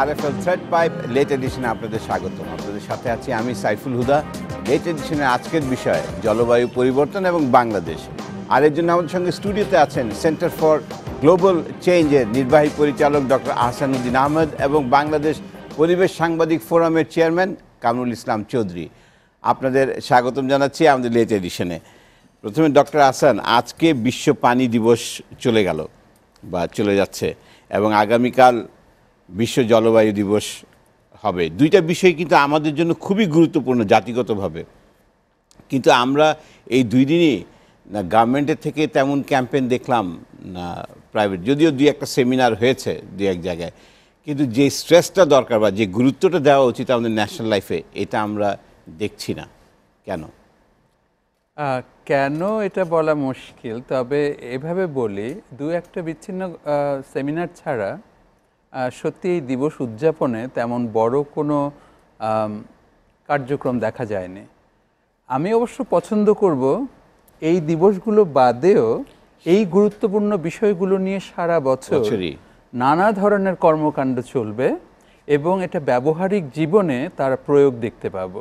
আর F L thread pipe late এডিশনে আপনাদের স্বাগত আপনাদের সাথে আছি আমি সাইফুল হুদা লেট এডিশনে আজকের বিষয় জলবায়ু পরিবর্তন এবং বাংলাদেশ আর এর জন্য আমাদের সঙ্গে স্টুডিওতে আছেন সেন্টার ফর গ্লোবাল চেঞ্জের নির্বাহী পরিচালক ডক্টর আহসানুদ্দিন আহমেদ এবং বাংলাদেশ পরিবেশ সাংবাদিক ফোরামের চেয়ারম্যান কামরুল ইসলাম চৌধুরী আপনাদের স্বাগতম জানাচ্ছি আমাদের লেট এডিশনে প্রথমে ডক্টর আহসান আজকে বিশ্ব পানি দিবস চলে গেল বা চলে যাচ্ছে এবং আগামীকাল বিশ্ব জলবায়ু দিবস হবে দুইটা বিষয় কিন্তু আমাদের জন্য খুবই গুরুত্বপূর্ণ জাতিগতভাবে কিন্তু আমরা এই দুই দিনই না গভর্নমেন্টের থেকে তেমন ক্যাম্পেন দেখলাম না প্রাইভেট যদিও দুই একটা সেমিনার হয়েছে দু এক জায়গায় কিন্তু যে স্ট্রেসটা দরকার বা যে গুরুত্বটা দেওয়া উচিত আমাদের ন্যাশনাল লাইফে এটা আমরা দেখছি না কেন কেন এটা বলা মুশকিল তবে এভাবে বলি দু একটা বিচ্ছিন্ন সেমিনার ছাড়া সত্যি এই দিবস উদযাপনে তেমন বড় কোনো কার্যক্রম দেখা যায়নি আমি অবশ্য পছন্দ করব এই দিবসগুলো বাদেও এই গুরুত্বপূর্ণ বিষয়গুলো নিয়ে সারা বছর নানা ধরনের কর্মকাণ্ড চলবে এবং এটা ব্যবহারিক জীবনে তার প্রয়োগ দেখতে পাব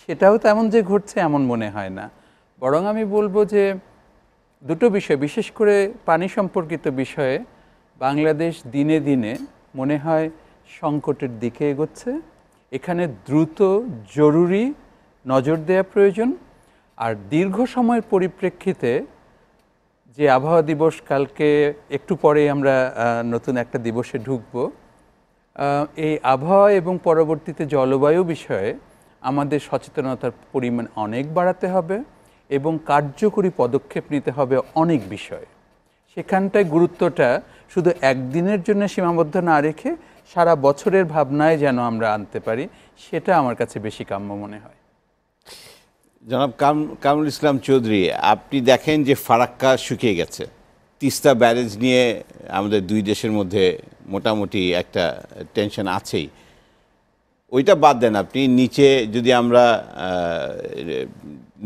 সেটাও তেমন যে ঘটছে এমন মনে হয় না বরং আমি বলবো যে দুটো বিষয় বিশেষ করে পানি সম্পর্কিত বিষয়ে বাংলাদেশ দিনে দিনে মনে হয় সংকটের দিকে এগোচ্ছে এখানে দ্রুত জরুরি নজর দেওয়া প্রয়োজন আর দীর্ঘ সময়ের পরিপ্রেক্ষিতে যে আবহাওয়া দিবস কালকে একটু পরে আমরা নতুন একটা দিবসে ঢুকব এই আবহাওয়া এবং পরবর্তীতে জলবায়ু বিষয়ে আমাদের সচেতনতার পরিমাণ অনেক বাড়াতে হবে এবং কার্যকরী পদক্ষেপ নিতে হবে অনেক বিষয়ে সেখানটায় গুরুত্বটা শুধু একদিনের জন্য সীমাবদ্ধ না রেখে সারা বছরের ভাবনায় যেন আমরা আনতে পারি সেটা আমার কাছে বেশি কাম্য মনে হয় জনাব কাম কামরুল ইসলাম চৌধুরী আপনি দেখেন যে ফারাক্কা শুকিয়ে গেছে তিস্তা ব্যারেজ নিয়ে আমাদের দুই দেশের মধ্যে মোটামুটি একটা টেনশন আছেই ওইটা বাদ দেন আপনি নিচে যদি আমরা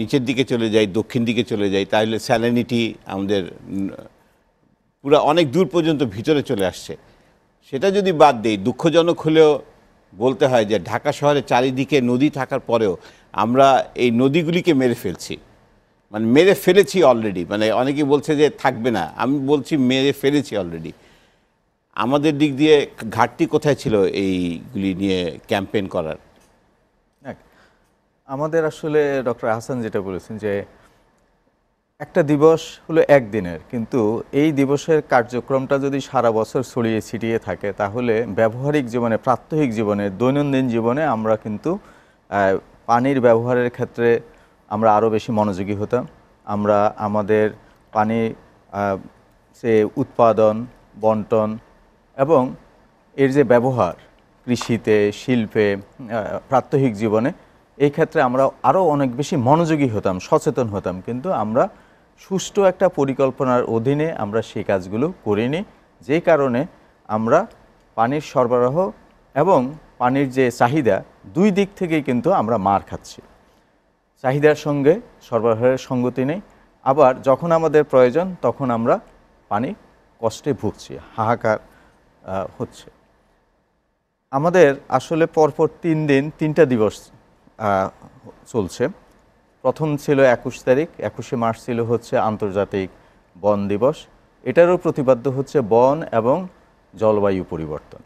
নিচের দিকে চলে যাই দক্ষিণ দিকে চলে যাই তাহলে স্যালিনিটি আমাদের পুরো অনেক দূর পর্যন্ত ভিতরে চলে আসছে সেটা যদি বাদ দিই দুঃখজনক হলেও বলতে হয় যে ঢাকা শহরে চারিদিকে নদী থাকার পরেও আমরা এই নদীগুলিকে মেরে ফেলছি মানে মেরে ফেলেছি অলরেডি মানে অনেকে বলছে যে থাকবে না আমি বলছি মেরে ফেলেছি অলরেডি আমাদের দিক দিয়ে ঘাটতি কোথায় ছিল এইগুলি নিয়ে ক্যাম্পেইন করার আমাদের আসলে ডক্টর আহসান যেটা বলেছেন যে একটা দিবস হলো একদিনের কিন্তু এই দিবসের কার্যক্রমটা যদি সারা বছর ছড়িয়ে ছিটিয়ে থাকে তাহলে ব্যবহারিক জীবনে প্রাত্যহিক জীবনে দৈনন্দিন জীবনে আমরা কিন্তু পানির ব্যবহারের ক্ষেত্রে আমরা আরও বেশি মনোযোগী হতাম আমরা আমাদের পানি সে উৎপাদন বন্টন এবং এর যে ব্যবহার কৃষিতে শিল্পে প্রাত্যহিক জীবনে এই ক্ষেত্রে আমরা আরও অনেক বেশি মনোযোগী হতাম সচেতন হতাম কিন্তু আমরা সুষ্ঠু একটা পরিকল্পনার অধীনে আমরা সেই কাজগুলো করিনি যে কারণে আমরা পানির সরবরাহ এবং পানির যে চাহিদা দুই দিক থেকেই কিন্তু আমরা মার খাচ্ছি চাহিদার সঙ্গে সরবরাহের সঙ্গতি নেই আবার যখন আমাদের প্রয়োজন তখন আমরা পানি কষ্টে ভুগছি হাহাকার হচ্ছে আমাদের আসলে পরপর তিন দিন তিনটা দিবস চলছে প্রথম ছিল একুশ তারিখ একুশে মার্চ ছিল হচ্ছে আন্তর্জাতিক বন দিবস এটারও প্রতিপাদ্য হচ্ছে বন এবং জলবায়ু পরিবর্তন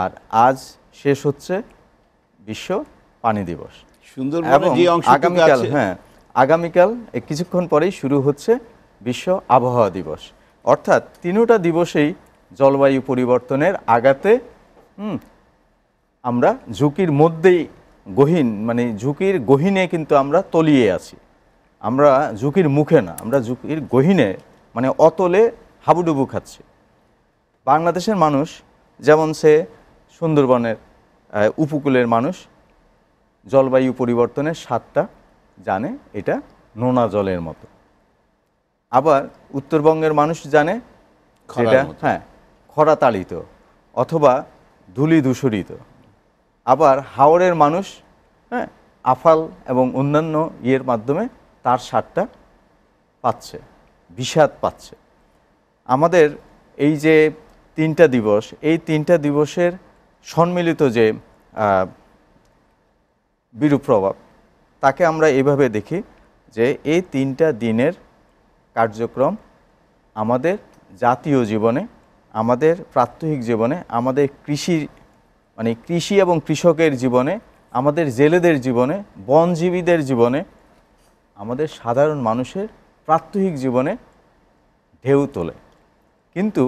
আর আজ শেষ হচ্ছে বিশ্ব পানি দিবস সুন্দর এবং আগামীকাল হ্যাঁ আগামীকাল কিছুক্ষণ পরেই শুরু হচ্ছে বিশ্ব আবহাওয়া দিবস অর্থাৎ তিনোটা দিবসেই জলবায়ু পরিবর্তনের আগাতে আমরা ঝুঁকির মধ্যেই গহীন মানে ঝুঁকির গহীনে কিন্তু আমরা তলিয়ে আছি আমরা ঝুঁকির মুখে না আমরা ঝুঁকির গহীনে মানে অতলে হাবুডুবু খাচ্ছি বাংলাদেশের মানুষ যেমন সে সুন্দরবনের উপকূলের মানুষ জলবায়ু পরিবর্তনের স্বাদটা জানে এটা নোনা জলের মতো আবার উত্তরবঙ্গের মানুষ জানে এটা হ্যাঁ খরাতাড়িত অথবা ধুলি দূষরিত আবার হাওড়ের মানুষ হ্যাঁ আফাল এবং অন্যান্য ইয়ের মাধ্যমে তার সারটা পাচ্ছে বিষাদ পাচ্ছে আমাদের এই যে তিনটা দিবস এই তিনটা দিবসের সম্মিলিত যে বিরূপ প্রভাব তাকে আমরা এভাবে দেখি যে এই তিনটা দিনের কার্যক্রম আমাদের জাতীয় জীবনে আমাদের প্রাত্যহিক জীবনে আমাদের কৃষি মানে কৃষি এবং কৃষকের জীবনে আমাদের জেলেদের জীবনে বনজীবীদের জীবনে আমাদের সাধারণ মানুষের প্রাত্যহিক জীবনে ঢেউ তোলে কিন্তু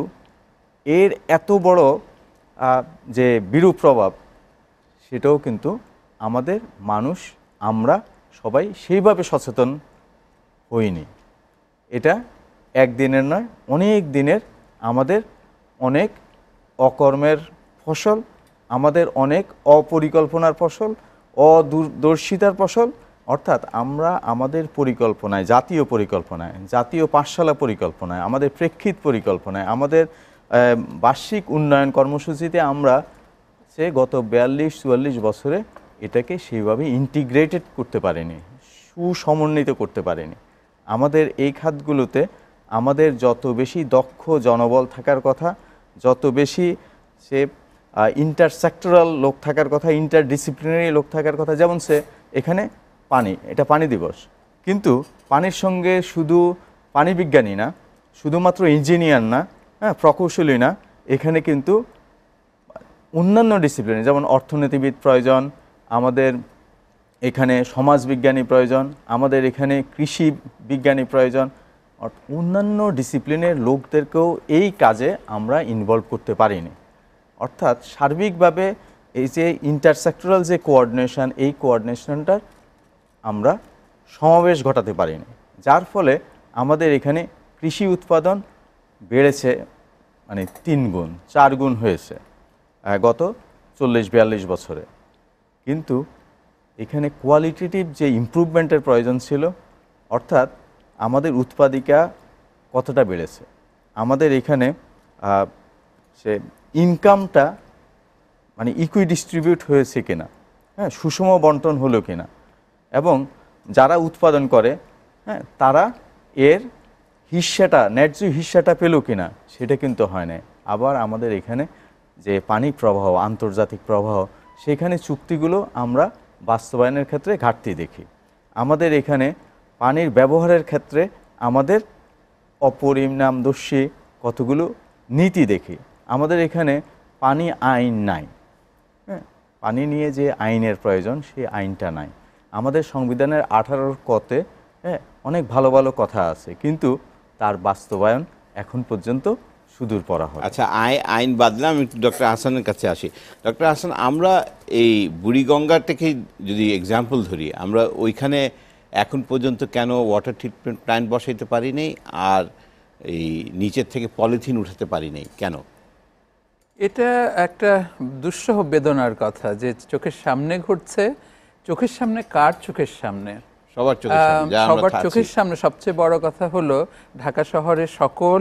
এর এত বড় যে বিরূপ প্রভাব সেটাও কিন্তু আমাদের মানুষ আমরা সবাই সেইভাবে সচেতন হইনি এটা একদিনের নয় অনেক দিনের আমাদের অনেক অকর্মের ফসল আমাদের অনেক অপরিকল্পনার ফসল অদূরদর্শিতার ফসল অর্থাৎ আমরা আমাদের পরিকল্পনায় জাতীয় পরিকল্পনায় জাতীয় পাঠশালা পরিকল্পনায় আমাদের প্রেক্ষিত পরিকল্পনায় আমাদের বার্ষিক উন্নয়ন কর্মসূচিতে আমরা সে গত বিয়াল্লিশ চুয়াল্লিশ বছরে এটাকে সেইভাবে ইন্টিগ্রেটেড করতে পারেনি সুসমন্বিত করতে পারেনি আমাদের এই খাতগুলোতে আমাদের যত বেশি দক্ষ জনবল থাকার কথা যত বেশি সে ইন্টারসেক্টরাল লোক থাকার কথা ইন্টারডিসিপ্লিনারি লোক থাকার কথা যেমন সে এখানে পানি এটা পানি দিবস কিন্তু পানির সঙ্গে শুধু পানি বিজ্ঞানী না শুধুমাত্র ইঞ্জিনিয়ার না হ্যাঁ প্রকৌশলী না এখানে কিন্তু অন্যান্য ডিসিপ্লিন যেমন অর্থনীতিবিদ প্রয়োজন আমাদের এখানে সমাজবিজ্ঞানী প্রয়োজন আমাদের এখানে কৃষি বিজ্ঞানী প্রয়োজন অন্যান্য ডিসিপ্লিনের লোকদেরকেও এই কাজে আমরা ইনভলভ করতে পারিনি অর্থাৎ সার্বিকভাবে এই যে ইন্টারসেক্টরাল যে কোয়ার্ডিনেশান এই কোয়ার্ডিনেশানটার আমরা সমাবেশ ঘটাতে পারিনি যার ফলে আমাদের এখানে কৃষি উৎপাদন বেড়েছে মানে তিন গুণ চার গুণ হয়েছে গত চল্লিশ বিয়াল্লিশ বছরে কিন্তু এখানে কোয়ালিটেটিভ যে ইম্প্রুভমেন্টের প্রয়োজন ছিল অর্থাৎ আমাদের উৎপাদিকা কতটা বেড়েছে আমাদের এখানে সে ইনকামটা মানে ইকুই ডিস্ট্রিবিউট হয়েছে কিনা হ্যাঁ সুষম বন্টন হলো কিনা এবং যারা উৎপাদন করে হ্যাঁ তারা এর হিস্যাটা ন্যায্য হিস্যাটা পেল কিনা সেটা কিন্তু হয় না আবার আমাদের এখানে যে পানি প্রবাহ আন্তর্জাতিক প্রবাহ সেখানে চুক্তিগুলো আমরা বাস্তবায়নের ক্ষেত্রে ঘাটতি দেখি আমাদের এখানে পানির ব্যবহারের ক্ষেত্রে আমাদের অপরিণামদর্শী কতগুলো নীতি দেখি আমাদের এখানে পানি আইন নাই হ্যাঁ পানি নিয়ে যে আইনের প্রয়োজন সেই আইনটা নাই আমাদের সংবিধানের আঠারোর কতে হ্যাঁ অনেক ভালো ভালো কথা আছে কিন্তু তার বাস্তবায়ন এখন পর্যন্ত সুদূর পড়া হয় আচ্ছা আই আইন বাদলাম একটু ডক্টর হাসানের কাছে আসি ডক্টর হাসান আমরা এই থেকে যদি এক্সাম্পল ধরি আমরা ওইখানে এখন পর্যন্ত কেন ওয়াটার ট্রিটমেন্ট প্ল্যান্ট বসাইতে পারি নাই আর এই নিচের থেকে পলিথিন উঠাতে পারি নাই কেন এটা একটা দুঃসহ বেদনার কথা যে চোখের সামনে ঘটছে চোখের সামনে কার চোখের সামনে সবার চোখের সামনে সবার চোখের সামনে সবচেয়ে বড় কথা হলো ঢাকা শহরে সকল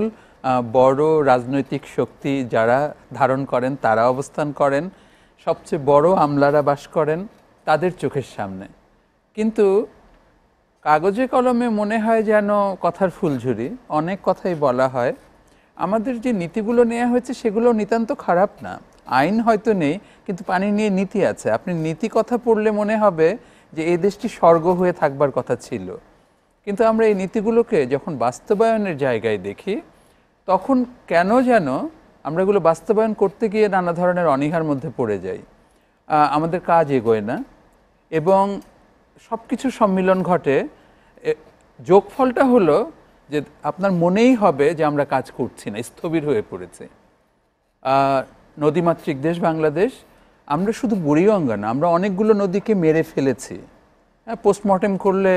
বড় রাজনৈতিক শক্তি যারা ধারণ করেন তারা অবস্থান করেন সবচেয়ে বড় আমলারা বাস করেন তাদের চোখের সামনে কিন্তু কাগজে কলমে মনে হয় যেন কথার ফুলঝুরি অনেক কথাই বলা হয় আমাদের যে নীতিগুলো নেওয়া হয়েছে সেগুলো নিতান্ত খারাপ না আইন হয়তো নেই কিন্তু পানি নিয়ে নীতি আছে আপনি নীতি কথা পড়লে মনে হবে যে এই দেশটি স্বর্গ হয়ে থাকবার কথা ছিল কিন্তু আমরা এই নীতিগুলোকে যখন বাস্তবায়নের জায়গায় দেখি তখন কেন যেন আমরা এগুলো বাস্তবায়ন করতে গিয়ে নানা ধরনের অনীহার মধ্যে পড়ে যাই আমাদের কাজ এগোয় না এবং সব কিছু সম্মিলন ঘটে যোগফলটা হলো যে আপনার মনেই হবে যে আমরা কাজ করছি না স্থবির হয়ে পড়েছে নদীমাতৃক দেশ বাংলাদেশ আমরা শুধু বুড়িগঙ্গা না আমরা অনেকগুলো নদীকে মেরে ফেলেছি হ্যাঁ পোস্টমর্টেম করলে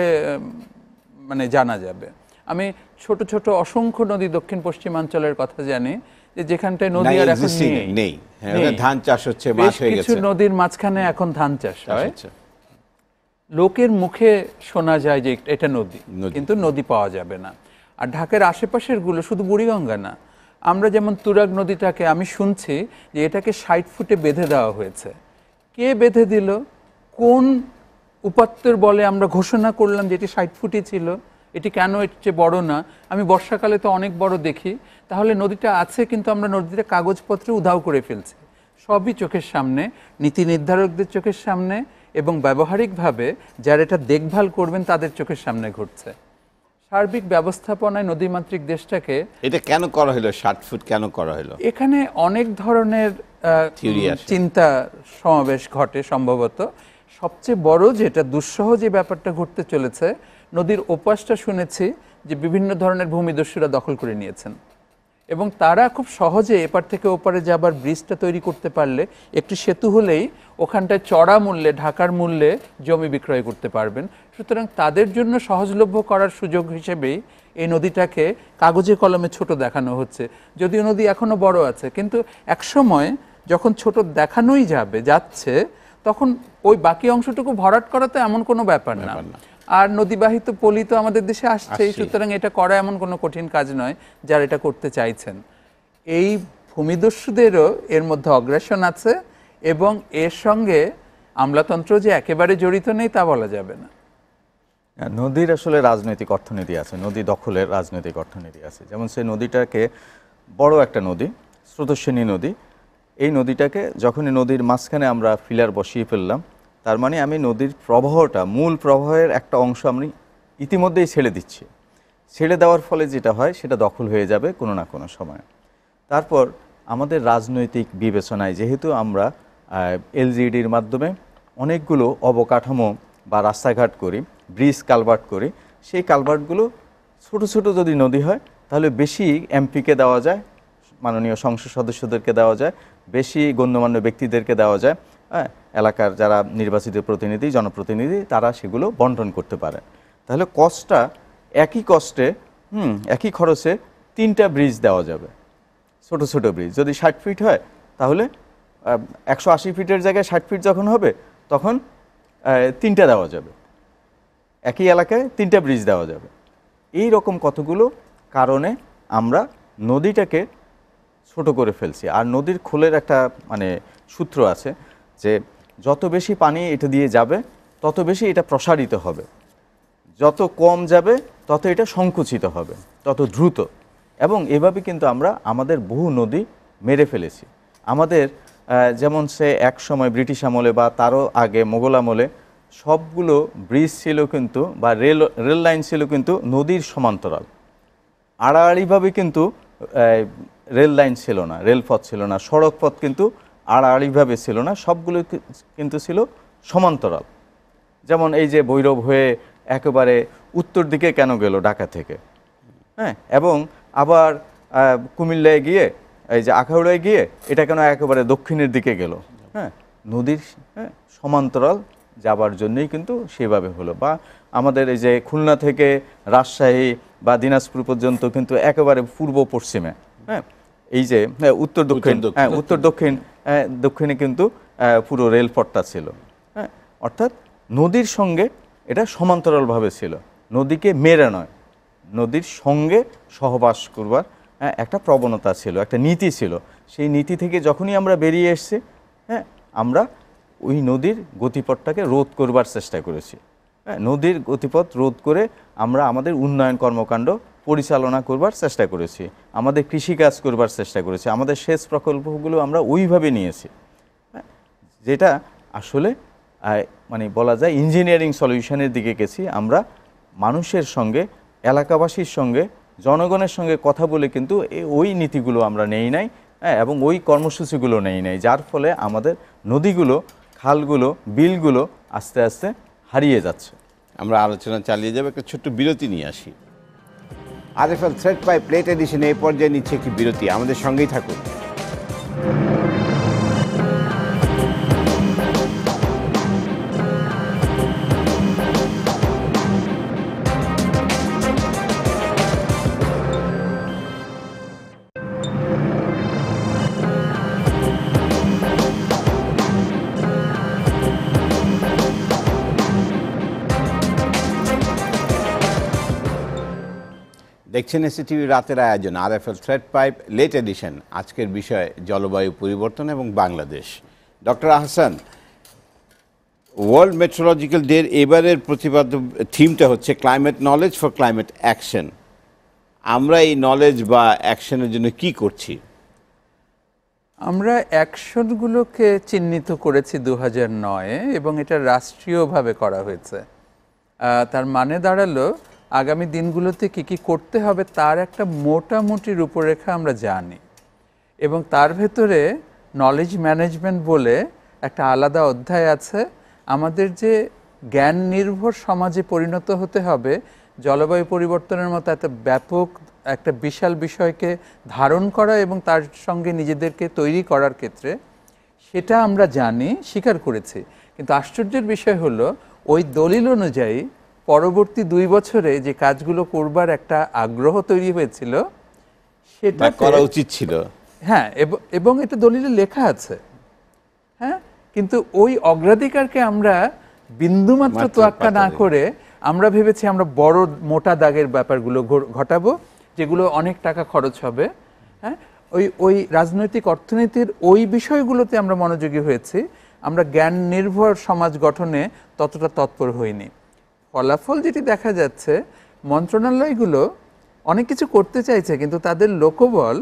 মানে জানা যাবে আমি ছোট ছোট অসংখ্য নদী দক্ষিণ পশ্চিমাঞ্চলের কথা জানি যে যেখানটায় নদী আর এখন নেই হ্যাঁ, ধান চাষ হচ্ছে কিছু নদীর মাঝখানে এখন ধান চাষ হয় লোকের মুখে শোনা যায় যে এটা নদী কিন্তু নদী পাওয়া যাবে না আর ঢাকার আশেপাশেরগুলো শুধু বুড়িগঙ্গা না আমরা যেমন তুরাগ নদীটাকে আমি শুনছি যে এটাকে ষাট ফুটে বেঁধে দেওয়া হয়েছে কে বেঁধে দিল কোন উপাত্তর বলে আমরা ঘোষণা করলাম যে এটি ষাট ফুটই ছিল এটি কেন এর চেয়ে বড় না আমি বর্ষাকালে তো অনেক বড় দেখি তাহলে নদীটা আছে কিন্তু আমরা নদীতে কাগজপত্রে উধাও করে ফেলছি সবই চোখের সামনে নীতি নির্ধারকদের চোখের সামনে এবং ব্যবহারিকভাবে যারা এটা দেখভাল করবেন তাদের চোখের সামনে ঘটছে সার্বিক ব্যবস্থাপনায় নদীমাতৃক দেশটাকে এটা কেন করা হলো ষাট ফুট কেন করা হলো এখানে অনেক ধরনের চিন্তা সমাবেশ ঘটে সম্ভবত সবচেয়ে বড় যেটা দুঃসহ যে ব্যাপারটা ঘটতে চলেছে নদীর ওপাশটা শুনেছি যে বিভিন্ন ধরনের ভূমিদস্যুরা দখল করে নিয়েছেন এবং তারা খুব সহজে এপার থেকে ওপারে যাবার ব্রিজটা তৈরি করতে পারলে একটি সেতু হলেই ওখানটায় চড়া মূল্যে ঢাকার মূল্যে জমি বিক্রয় করতে পারবেন সুতরাং তাদের জন্য সহজলভ্য করার সুযোগ হিসেবেই এই নদীটাকে কাগজে কলমে ছোট দেখানো হচ্ছে যদিও নদী এখনও বড় আছে কিন্তু একসময় যখন ছোট দেখানোই যাবে যাচ্ছে তখন ওই বাকি অংশটুকু ভরাট করাতে এমন কোনো ব্যাপার না আর নদীবাহিত পলি তো আমাদের দেশে আসছে সুতরাং এটা করা এমন কোনো কঠিন কাজ নয় যারা এটা করতে চাইছেন এই ভূমিদস্যুদেরও এর মধ্যে অগ্রাসন আছে এবং এর সঙ্গে আমলাতন্ত্র যে একেবারে জড়িত নেই তা বলা যাবে না হ্যাঁ, নদীর আসলে রাজনৈতিক অর্থনীতি আছে নদী দখলের রাজনৈতিক অর্থনীতি আছে যেমন সেই নদীটাকে বড় একটা নদী স্রোতস্বিনী নদী এই নদীটাকে যখনই নদীর মাঝখানে আমরা ফিলার বসিয়ে ফেললাম তার মানে আমি নদীর প্রবাহটা মূল প্রবাহের একটা অংশ আমি ইতিমধ্যেই ছেড়ে দিচ্ছি ছেড়ে দেওয়ার ফলে যেটা হয় সেটা দখল হয়ে যাবে কোনো না কোনো সময় তারপর আমাদের রাজনৈতিক বিবেচনায় যেহেতু আমরা এলজিডির মাধ্যমে অনেকগুলো অবকাঠামো বা রাস্তাঘাট করি ব্রিজ কালভার্ট করি সেই কালভার্টগুলো ছোট ছোট যদি নদী হয় তাহলে বেশি এমপিকে দেওয়া যায় মাননীয় সংসদ সদস্যদেরকে দেওয়া যায় বেশি গণ্যমান্য ব্যক্তিদেরকে দেওয়া যায় হ্যাঁ এলাকার যারা নির্বাচিত প্রতিনিধি জনপ্রতিনিধি তারা সেগুলো বন্টন করতে পারেন তাহলে কস্টটা একই কস্টে হুম একই খরচে তিনটা ব্রিজ দেওয়া যাবে ছোট ছোট ব্রিজ যদি ষাট ফিট হয় তাহলে একশো আশি ফিটের জায়গায় ষাট ফিট যখন হবে তখন তিনটা দেওয়া যাবে একই এলাকায় তিনটা ব্রিজ দেওয়া যাবে এই রকম কতগুলো কারণে আমরা নদীটাকে ছোট করে ফেলছি আর নদীর খোলের একটা মানে সূত্র আছে যে যত বেশি পানি এটা দিয়ে যাবে তত বেশি এটা প্রসারিত হবে যত কম যাবে তত এটা সংকুচিত হবে তত দ্রুত এবং এভাবে কিন্তু আমরা আমাদের বহু নদী মেরে ফেলেছি আমাদের যেমন সে এক সময় ব্রিটিশ আমলে বা তারও আগে মোগল আমলে সবগুলো ব্রিজ ছিল কিন্তু বা রেল রেল লাইন ছিল কিন্তু নদীর সমান্তরাল আড়াআড়িভাবে কিন্তু রেল লাইন ছিল না রেলপথ ছিল না সড়কপথ কিন্তু আড়াআড়িভাবে ছিল না সবগুলো কিন্তু ছিল সমান্তরাল যেমন এই যে ভৈরব হয়ে একেবারে উত্তর দিকে কেন গেল ঢাকা থেকে হ্যাঁ এবং আবার কুমিল্লায় গিয়ে এই যে আখাউড়ায় গিয়ে এটা কেন একেবারে দক্ষিণের দিকে গেল হ্যাঁ নদীর হ্যাঁ সমান্তরাল যাবার জন্যই কিন্তু সেভাবে হলো বা আমাদের এই যে খুলনা থেকে রাজশাহী বা দিনাজপুর পর্যন্ত কিন্তু একেবারে পূর্ব পশ্চিমে হ্যাঁ এই যে হ্যাঁ, উত্তর দক্ষিণ হ্যাঁ উত্তর দক্ষিণ দক্ষিণে কিন্তু পুরো রেলপথটা ছিল হ্যাঁ অর্থাৎ নদীর সঙ্গে এটা সমান্তরালভাবে ছিল নদীকে মেরে নয় নদীর সঙ্গে সহবাস করবার একটা প্রবণতা ছিল একটা নীতি ছিল সেই নীতি থেকে যখনই আমরা বেরিয়ে এসছি হ্যাঁ আমরা ওই নদীর গতিপথটাকে রোধ করবার চেষ্টা করেছি হ্যাঁ নদীর গতিপথ রোধ করে আমরা আমাদের উন্নয়ন কর্মকাণ্ড পরিচালনা করবার চেষ্টা করেছি আমাদের কৃষিকাজ করবার চেষ্টা করেছি আমাদের সেচ প্রকল্পগুলো আমরা ওইভাবে নিয়েছি হ্যাঁ? যেটা আসলে মানে বলা যায় ইঞ্জিনিয়ারিং সলিউশনের দিকে গেছি আমরা মানুষের সঙ্গে এলাকাবাসীর সঙ্গে জনগণের সঙ্গে কথা বলে কিন্তু ওই নীতিগুলো আমরা নেই নাই হ্যাঁ, এবং ওই কর্মসূচিগুলো নেই নাই যার ফলে আমাদের নদীগুলো খালগুলো বিলগুলো আস্তে আস্তে হারিয়ে যাচ্ছে আমরা আলোচনা চালিয়ে যাবো একটা ছোট্ট বিরতি নিয়ে আসি RFL thread pie plate edition এই পর্যায়ে নিচ্ছে একটি বিরতি আমাদের সঙ্গেই থাকুন দেখছেন এসিটিভি রাতের আয়োজন R F L thread pipe late edition আজকের বিষয় জলবায়ু পরিবর্তন এবং Bangladesh doctor Ahsan world meteorological ডের এবারের প্রতিবাদ থিমটা হচ্ছে climate knowledge for climate action আমরা এই নলেজ বা অ্যাকশনের জন্য কি করছি আমরা অ্যাকশনগুলোকে চিহ্নিত করেছি দু নয় এবং এটা রাষ্ট্রীয়ভাবে করা হয়েছে তার মানে দাঁড়ালো আগামী দিনগুলোতে কি কি করতে হবে তার একটা মোটামুটি রূপরেখা আমরা জানি এবং তার ভেতরে নলেজ ম্যানেজমেন্ট বলে একটা আলাদা অধ্যায় আছে আমাদের যে জ্ঞান নির্ভর সমাজে পরিণত হতে হবে জলবায়ু পরিবর্তনের মতো এত ব্যাপক একটা বিশাল বিষয়কে ধারণ করা এবং তার সঙ্গে নিজেদেরকে তৈরি করার ক্ষেত্রে সেটা আমরা জানি স্বীকার করেছি কিন্তু আশ্চর্যের বিষয় হলো ওই দলিল অনুযায়ী পরবর্তী দুই বছরে যে কাজগুলো করবার একটা আগ্রহ তৈরি হয়েছিল সেটা করা উচিত ছিল হ্যাঁ এবং এটা দলিলে লেখা আছে হ্যাঁ কিন্তু ওই অগ্রাধিকারকে আমরা বিন্দুমাত্র তোয়াক্কা না করে আমরা ভেবেছি আমরা বড় মোটা দাগের ব্যাপারগুলো ঘটাবো যেগুলো অনেক টাকা খরচ হবে হ্যাঁ ওই ওই রাজনৈতিক অর্থনীতির ওই বিষয়গুলোতে আমরা মনোযোগী হয়েছি আমরা জ্ঞান নির্ভর সমাজ গঠনে ততটা তৎপর হইনি ফলাফল যেটি দেখা যাচ্ছে মন্ত্রণালয়গুলো অনেক কিছু করতে চাইছে কিন্তু তাদের লোকবল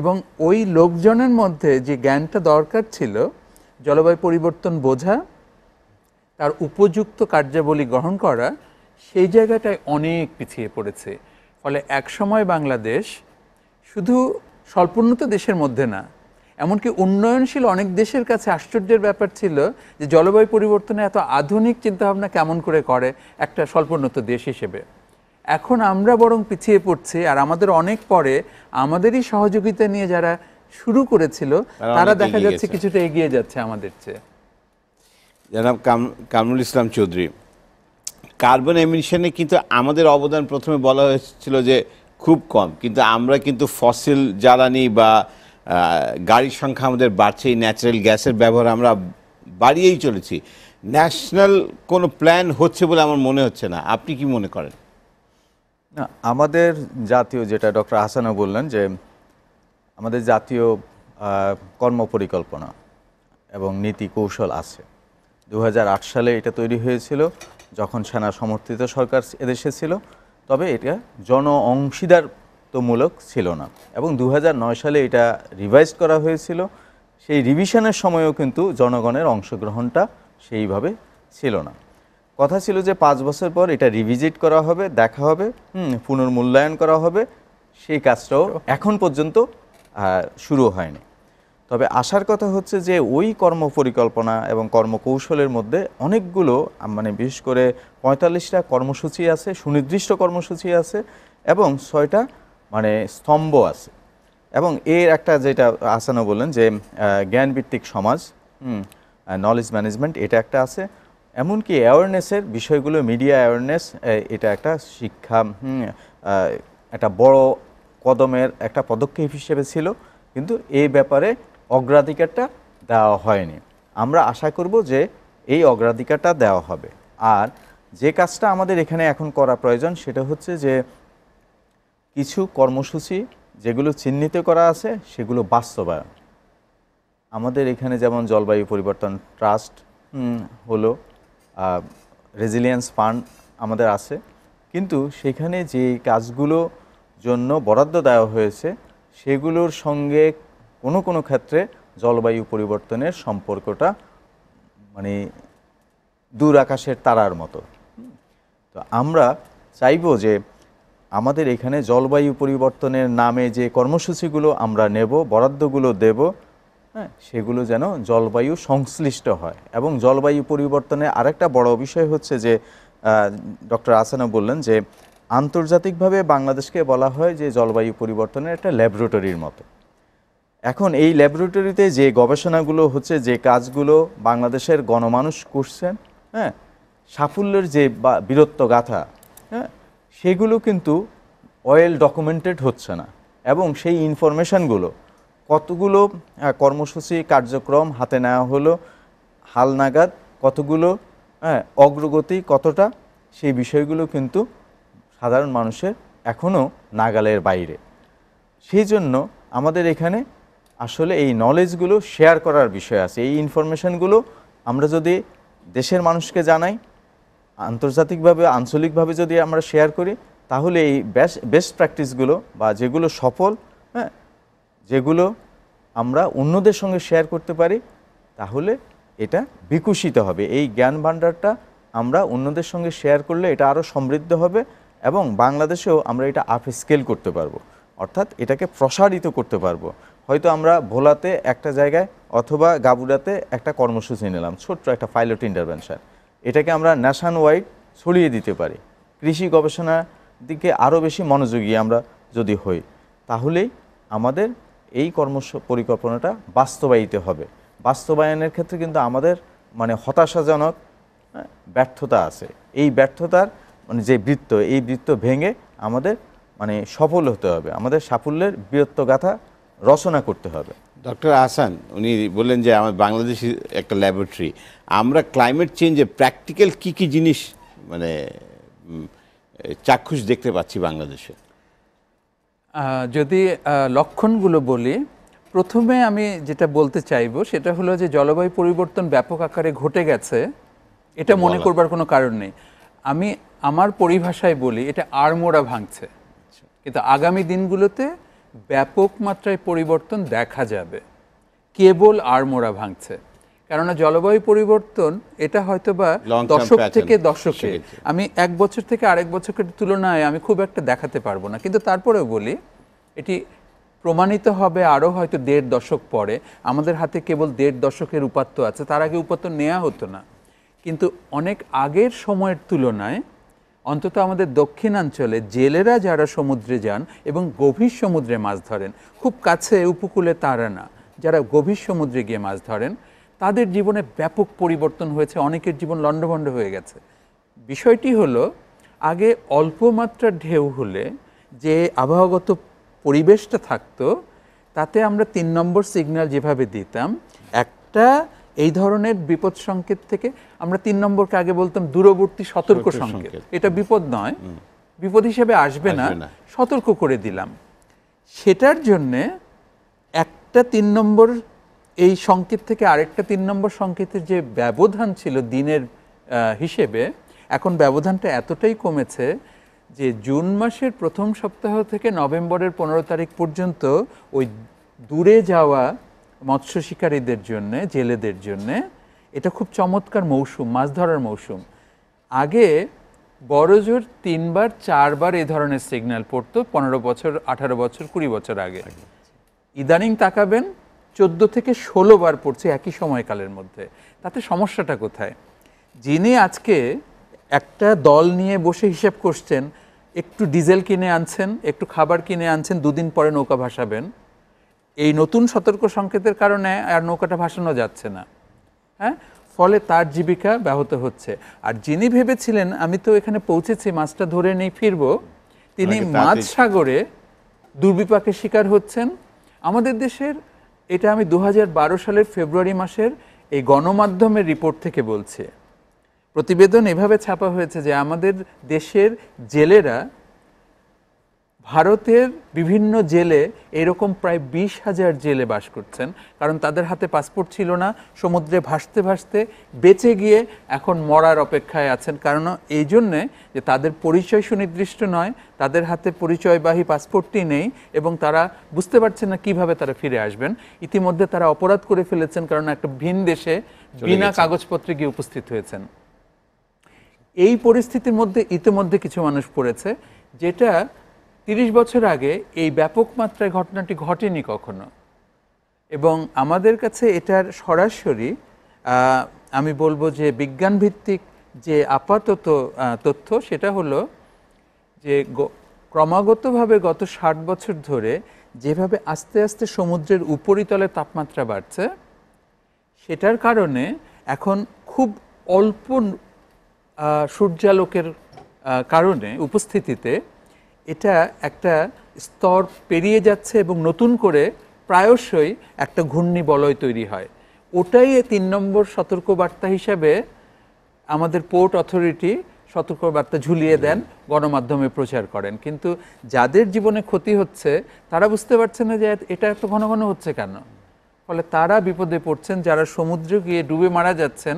এবং ওই লোকজনের মধ্যে যে জ্ঞানটা দরকার ছিল জলবায়ু পরিবর্তন বোঝা তার উপযুক্ত কার্যাবলী গ্রহণ করা সেই জায়গাটায় অনেক পিছিয়ে পড়েছে ফলে একসময় বাংলাদেশ শুধু স্বল্পোন্নত দেশের মধ্যে না এমনকি উন্নয়নশীল অনেক দেশের কাছে আশ্চর্যের ব্যাপার ছিল যে জলবায়ু পরিবর্তনে এত আধুনিক চিন্তাভাবনা কেমন করে করে একটা স্বল্পোন্নত দেশ হিসেবে এখন আমরা বরং পিছিয়ে পড়ছি আর আমাদের অনেক পরে আমাদেরই সহযোগিতা নিয়ে যারা শুরু করেছিল তারা দেখা যাচ্ছে কিছুটা এগিয়ে যাচ্ছে আমাদের চেয়ে কাম কামরুল ইসলাম চৌধুরী কার্বন এমিশনে কিন্তু আমাদের অবদান প্রথমে বলা হয়েছিল যে খুব কম কিন্তু আমরা কিন্তু ফসিল জ্বালানি বা গাড়ির সংখ্যা আমাদের বাড়ছেই ন্যাচারাল গ্যাসের ব্যবহার আমরা বাড়িয়েই চলেছি ন্যাশনাল কোনো প্ল্যান হচ্ছে বলে আমার মনে হচ্ছে না আপনি কি মনে করেন না আমাদের জাতীয় যেটা ডক্টর হাসানা বললেন যে আমাদের জাতীয় কর্মপরিকল্পনা এবং নীতি কৌশল আছে দু সালে এটা তৈরি হয়েছিল যখন সেনা সমর্থিত সরকার এদেশে ছিল তবে এটা জন অংশীদার বাধ্যতামূলক ছিল না এবং দু সালে এটা রিভাইজ করা হয়েছিল সেই রিভিশনের সময়ও কিন্তু জনগণের অংশগ্রহণটা সেইভাবে ছিল না কথা ছিল যে পাঁচ বছর পর এটা রিভিজিট করা হবে দেখা হবে হুম পুনর্মূল্যায়ন করা হবে সেই কাজটাও এখন পর্যন্ত শুরু হয়নি তবে আসার কথা হচ্ছে যে ওই কর্ম পরিকল্পনা এবং কর্মকৌশলের মধ্যে অনেকগুলো মানে বিশেষ করে পঁয়তাল্লিশটা কর্মসূচি আছে সুনির্দিষ্ট কর্মসূচি আছে এবং ছয়টা মানে স্তম্ভ আছে এবং এর একটা যেটা আসানো বললেন যে জ্ঞানভিত্তিক সমাজ নলেজ ম্যানেজমেন্ট এটা একটা আছে এমনকি অ্যাওয়ারনেসের বিষয়গুলো মিডিয়া অ্যাওয়ারনেস এটা একটা শিক্ষা একটা বড় কদমের একটা পদক্ষেপ হিসেবে ছিল কিন্তু এই ব্যাপারে অগ্রাধিকারটা দেওয়া হয়নি আমরা আশা করব যে এই অগ্রাধিকারটা দেওয়া হবে আর যে কাজটা আমাদের এখানে এখন করা প্রয়োজন সেটা হচ্ছে যে কিছু কর্মসূচি যেগুলো চিহ্নিত করা আছে সেগুলো বাস্তবায়ন আমাদের এখানে যেমন জলবায়ু পরিবর্তন ট্রাস্ট হলো রেজিলিয়েন্স ফান্ড আমাদের আছে কিন্তু সেখানে যে কাজগুলো জন্য বরাদ্দ দেওয়া হয়েছে সেগুলোর সঙ্গে কোনো কোনো ক্ষেত্রে জলবায়ু পরিবর্তনের সম্পর্কটা মানে দূর আকাশের তারার মতো তো আমরা চাইব যে আমাদের এখানে জলবায়ু পরিবর্তনের নামে যে কর্মসূচিগুলো আমরা নেব বরাদ্দগুলো দেব হ্যাঁ সেগুলো যেন জলবায়ু সংশ্লিষ্ট হয় এবং জলবায়ু পরিবর্তনে আরেকটা বড় বিষয় হচ্ছে যে ডক্টর আসানা বললেন যে আন্তর্জাতিকভাবে বাংলাদেশকে বলা হয় যে জলবায়ু পরিবর্তনের একটা ল্যাবরেটরির মতো এখন এই ল্যাবরেটরিতে যে গবেষণাগুলো হচ্ছে যে কাজগুলো বাংলাদেশের গণমানুষ করছেন হ্যাঁ সাফল্যের যে বীরত্ব গাথা হ্যাঁ সেগুলো কিন্তু অয়েল ডকুমেন্টেড হচ্ছে না এবং সেই ইনফরমেশানগুলো কতগুলো কর্মসূচি কার্যক্রম হাতে নেওয়া হলো হালনাগাদ কতগুলো অগ্রগতি কতটা সেই বিষয়গুলো কিন্তু সাধারণ মানুষের এখনও নাগালের বাইরে সেই জন্য আমাদের এখানে আসলে এই নলেজগুলো শেয়ার করার বিষয় আছে এই ইনফরমেশানগুলো আমরা যদি দেশের মানুষকে জানাই আন্তর্জাতিকভাবে আঞ্চলিকভাবে যদি আমরা শেয়ার করি তাহলে এই বেস্ট বেস্ট প্র্যাকটিসগুলো বা যেগুলো সফল হ্যাঁ যেগুলো আমরা অন্যদের সঙ্গে শেয়ার করতে পারি তাহলে এটা বিকশিত হবে এই জ্ঞান ভাণ্ডারটা আমরা অন্যদের সঙ্গে শেয়ার করলে এটা আরও সমৃদ্ধ হবে এবং বাংলাদেশেও আমরা এটা আপ স্কেল করতে পারবো অর্থাৎ এটাকে প্রসারিত করতে পারবো হয়তো আমরা ভোলাতে একটা জায়গায় অথবা গাবুরাতে একটা কর্মসূচি নিলাম ছোট্ট একটা পাইলট ইন্টারভেনশন এটাকে আমরা ন্যাশন ওয়াইড ছড়িয়ে দিতে পারি কৃষি গবেষণার দিকে আরও বেশি মনোযোগী আমরা যদি হই তাহলেই আমাদের এই কর্ম পরিকল্পনাটা বাস্তবায়িত হবে বাস্তবায়নের ক্ষেত্রে কিন্তু আমাদের মানে হতাশাজনক হ্যাঁ, ব্যর্থতা আছে এই ব্যর্থতার মানে যে বৃত্ত এই বৃত্ত ভেঙে আমাদের মানে সফল হতে হবে আমাদের সাফল্যের গাথা রচনা করতে হবে ডক্টর আসান উনি বললেন যে আমার বাংলাদেশি একটা ল্যাবরেটরি আমরা ক্লাইমেট চেঞ্জে প্র্যাকটিক্যাল কি কি জিনিস মানে চাক্ষুষ দেখতে পাচ্ছি বাংলাদেশে যদি লক্ষণগুলো বলি প্রথমে আমি যেটা বলতে চাইব সেটা হলো যে জলবায়ু পরিবর্তন ব্যাপক আকারে ঘটে গেছে এটা মনে করবার কোনো কারণ নেই আমি আমার পরিভাষায় বলি এটা আড়মোড়া ভাঙছে আচ্ছা। কিন্তু আগামী দিনগুলোতে ব্যাপক মাত্রায় পরিবর্তন দেখা যাবে কেবল মোড়া ভাঙছে কেননা জলবায়ু পরিবর্তন এটা হয়তো বা দশক থেকে দশকে আমি এক বছর থেকে আরেক বছরের তুলনায় আমি খুব একটা দেখাতে পারবো না কিন্তু তারপরেও বলি এটি প্রমাণিত হবে আরও হয়তো দেড় দশক পরে আমাদের হাতে কেবল দেড় দশকের উপাত্ত আছে তার আগে উপাত্ত নেওয়া হতো না কিন্তু অনেক আগের সময়ের তুলনায় অন্তত আমাদের দক্ষিণাঞ্চলে জেলেরা যারা সমুদ্রে যান এবং গভীর সমুদ্রে মাছ ধরেন খুব কাছে উপকূলে তারা না যারা গভীর সমুদ্রে গিয়ে মাছ ধরেন তাদের জীবনে ব্যাপক পরিবর্তন হয়েছে অনেকের জীবন লণ্ডভণ্ড হয়ে গেছে বিষয়টি হলো আগে অল্প মাত্রার ঢেউ হলে যে আবহাওয়াগত পরিবেশটা থাকতো তাতে আমরা তিন নম্বর সিগন্যাল যেভাবে দিতাম একটা এই ধরনের বিপদ সংকেত থেকে আমরা তিন নম্বরকে আগে বলতাম দূরবর্তী সতর্ক সংকেত এটা বিপদ নয় বিপদ হিসেবে আসবে না সতর্ক করে দিলাম সেটার জন্যে একটা তিন নম্বর এই সংকেত থেকে আরেকটা তিন নম্বর সংকেতের যে ব্যবধান ছিল দিনের হিসেবে এখন ব্যবধানটা এতটাই কমেছে যে জুন মাসের প্রথম সপ্তাহ থেকে নভেম্বরের পনেরো তারিখ পর্যন্ত ওই দূরে যাওয়া মৎস্য শিকারীদের জন্য জেলেদের জন্য এটা খুব চমৎকার মৌসুম মাছ ধরার মৌসুম আগে বড়জোর তিনবার চারবার এ ধরনের সিগন্যাল পড়তো পনেরো বছর আঠারো বছর কুড়ি বছর আগে ইদানিং তাকাবেন চোদ্দো থেকে ১৬ বার পড়ছে একই সময়কালের মধ্যে তাতে সমস্যাটা কোথায় যিনি আজকে একটা দল নিয়ে বসে হিসাব করছেন একটু ডিজেল কিনে আনছেন একটু খাবার কিনে আনছেন দুদিন পরে নৌকা ভাসাবেন এই নতুন সতর্ক সংকেতের কারণে আর নৌকাটা ভাসানো যাচ্ছে না হ্যাঁ ফলে তার জীবিকা ব্যাহত হচ্ছে আর যিনি ভেবেছিলেন আমি তো এখানে পৌঁছেছি মাছটা ধরে নেই ফিরবো তিনি মাছ সাগরে দুর্বিপাকে শিকার হচ্ছেন আমাদের দেশের এটা আমি দু সালের ফেব্রুয়ারি মাসের এই গণমাধ্যমের রিপোর্ট থেকে বলছি প্রতিবেদন এভাবে ছাপা হয়েছে যে আমাদের দেশের জেলেরা ভারতের বিভিন্ন জেলে এরকম প্রায় বিশ হাজার জেলে বাস করছেন কারণ তাদের হাতে পাসপোর্ট ছিল না সমুদ্রে ভাসতে ভাসতে বেঁচে গিয়ে এখন মরার অপেক্ষায় আছেন কারণ এই জন্যে যে তাদের পরিচয় সুনির্দিষ্ট নয় তাদের হাতে পরিচয়বাহী পাসপোর্টটি নেই এবং তারা বুঝতে পারছেন না কিভাবে তারা ফিরে আসবেন ইতিমধ্যে তারা অপরাধ করে ফেলেছেন কারণ একটা ভিন দেশে বিনা কাগজপত্রে গিয়ে উপস্থিত হয়েছেন এই পরিস্থিতির মধ্যে ইতিমধ্যে কিছু মানুষ পড়েছে যেটা তিরিশ বছর আগে এই ব্যাপক মাত্রায় ঘটনাটি ঘটেনি কখনো এবং আমাদের কাছে এটার সরাসরি আমি বলবো যে বিজ্ঞানভিত্তিক যে আপাতত তথ্য সেটা হলো যে ক্রমাগতভাবে গত ষাট বছর ধরে যেভাবে আস্তে আস্তে সমুদ্রের উপরিতলে তাপমাত্রা বাড়ছে সেটার কারণে এখন খুব অল্প সূর্যালোকের কারণে উপস্থিতিতে এটা একটা স্তর পেরিয়ে যাচ্ছে এবং নতুন করে প্রায়শই একটা ঘূর্ণি বলয় তৈরি হয় ওটাই তিন নম্বর সতর্কবার্তা হিসাবে আমাদের পোর্ট অথরিটি সতর্কবার্তা ঝুলিয়ে দেন গণমাধ্যমে প্রচার করেন কিন্তু যাদের জীবনে ক্ষতি হচ্ছে তারা বুঝতে পারছে না যে এটা এত ঘন ঘন হচ্ছে কেন ফলে তারা বিপদে পড়ছেন যারা সমুদ্রে গিয়ে ডুবে মারা যাচ্ছেন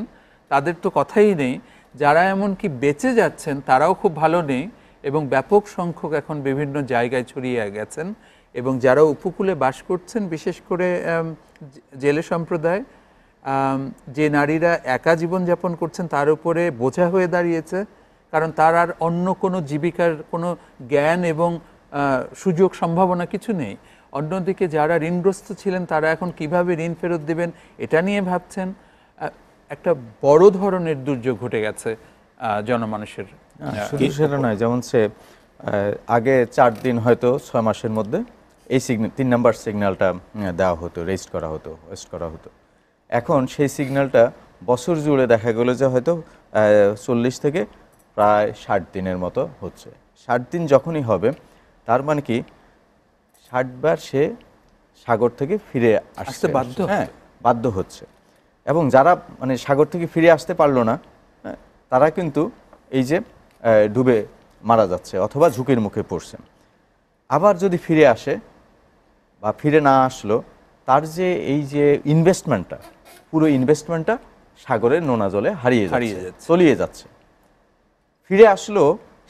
তাদের তো কথাই নেই যারা এমনকি বেঁচে যাচ্ছেন তারাও খুব ভালো নেই এবং ব্যাপক সংখ্যক এখন বিভিন্ন জায়গায় ছড়িয়ে গেছেন এবং যারা উপকূলে বাস করছেন বিশেষ করে জেলে সম্প্রদায় যে নারীরা একা জীবনযাপন করছেন তার উপরে বোঝা হয়ে দাঁড়িয়েছে কারণ তার আর অন্য কোনো জীবিকার কোনো জ্ঞান এবং সুযোগ সম্ভাবনা কিছু নেই অন্যদিকে যারা ঋণগ্রস্ত ছিলেন তারা এখন কিভাবে ঋণ ফেরত দেবেন এটা নিয়ে ভাবছেন একটা বড় ধরনের দুর্যোগ ঘটে গেছে জনমানুষের হ্যাঁ। সেটা নয় যেমন সে আগে চার দিন হয়তো ছয় মাসের মধ্যে এই সিগন্যাল তিন নাম্বার সিগন্যালটা দেওয়া হতো রেজিস্ট করা হতো ওয়েস্ট করা হতো এখন সেই সিগন্যালটা বছর জুড়ে দেখা গেল যে হয়তো চল্লিশ থেকে প্রায় ষাট দিনের মতো হচ্ছে ষাট দিন যখনই হবে তার মানে কি ষাটবার সে সাগর থেকে ফিরে আসতে বাধ্য হ্যাঁ বাধ্য হচ্ছে এবং যারা মানে সাগর থেকে ফিরে আসতে পারলো না হ্যাঁ, তারা কিন্তু এই যে ডুবে মারা যাচ্ছে অথবা ঝুঁকির মুখে পড়ছে আবার যদি ফিরে আসে বা ফিরে না আসলো তার যে এই যে ইনভেস্টমেন্টটা পুরো ইনভেস্টমেন্টটা সাগরের নোনা জলে হারিয়ে হারিয়ে যাচ্ছে চলিয়ে যাচ্ছে ফিরে আসলো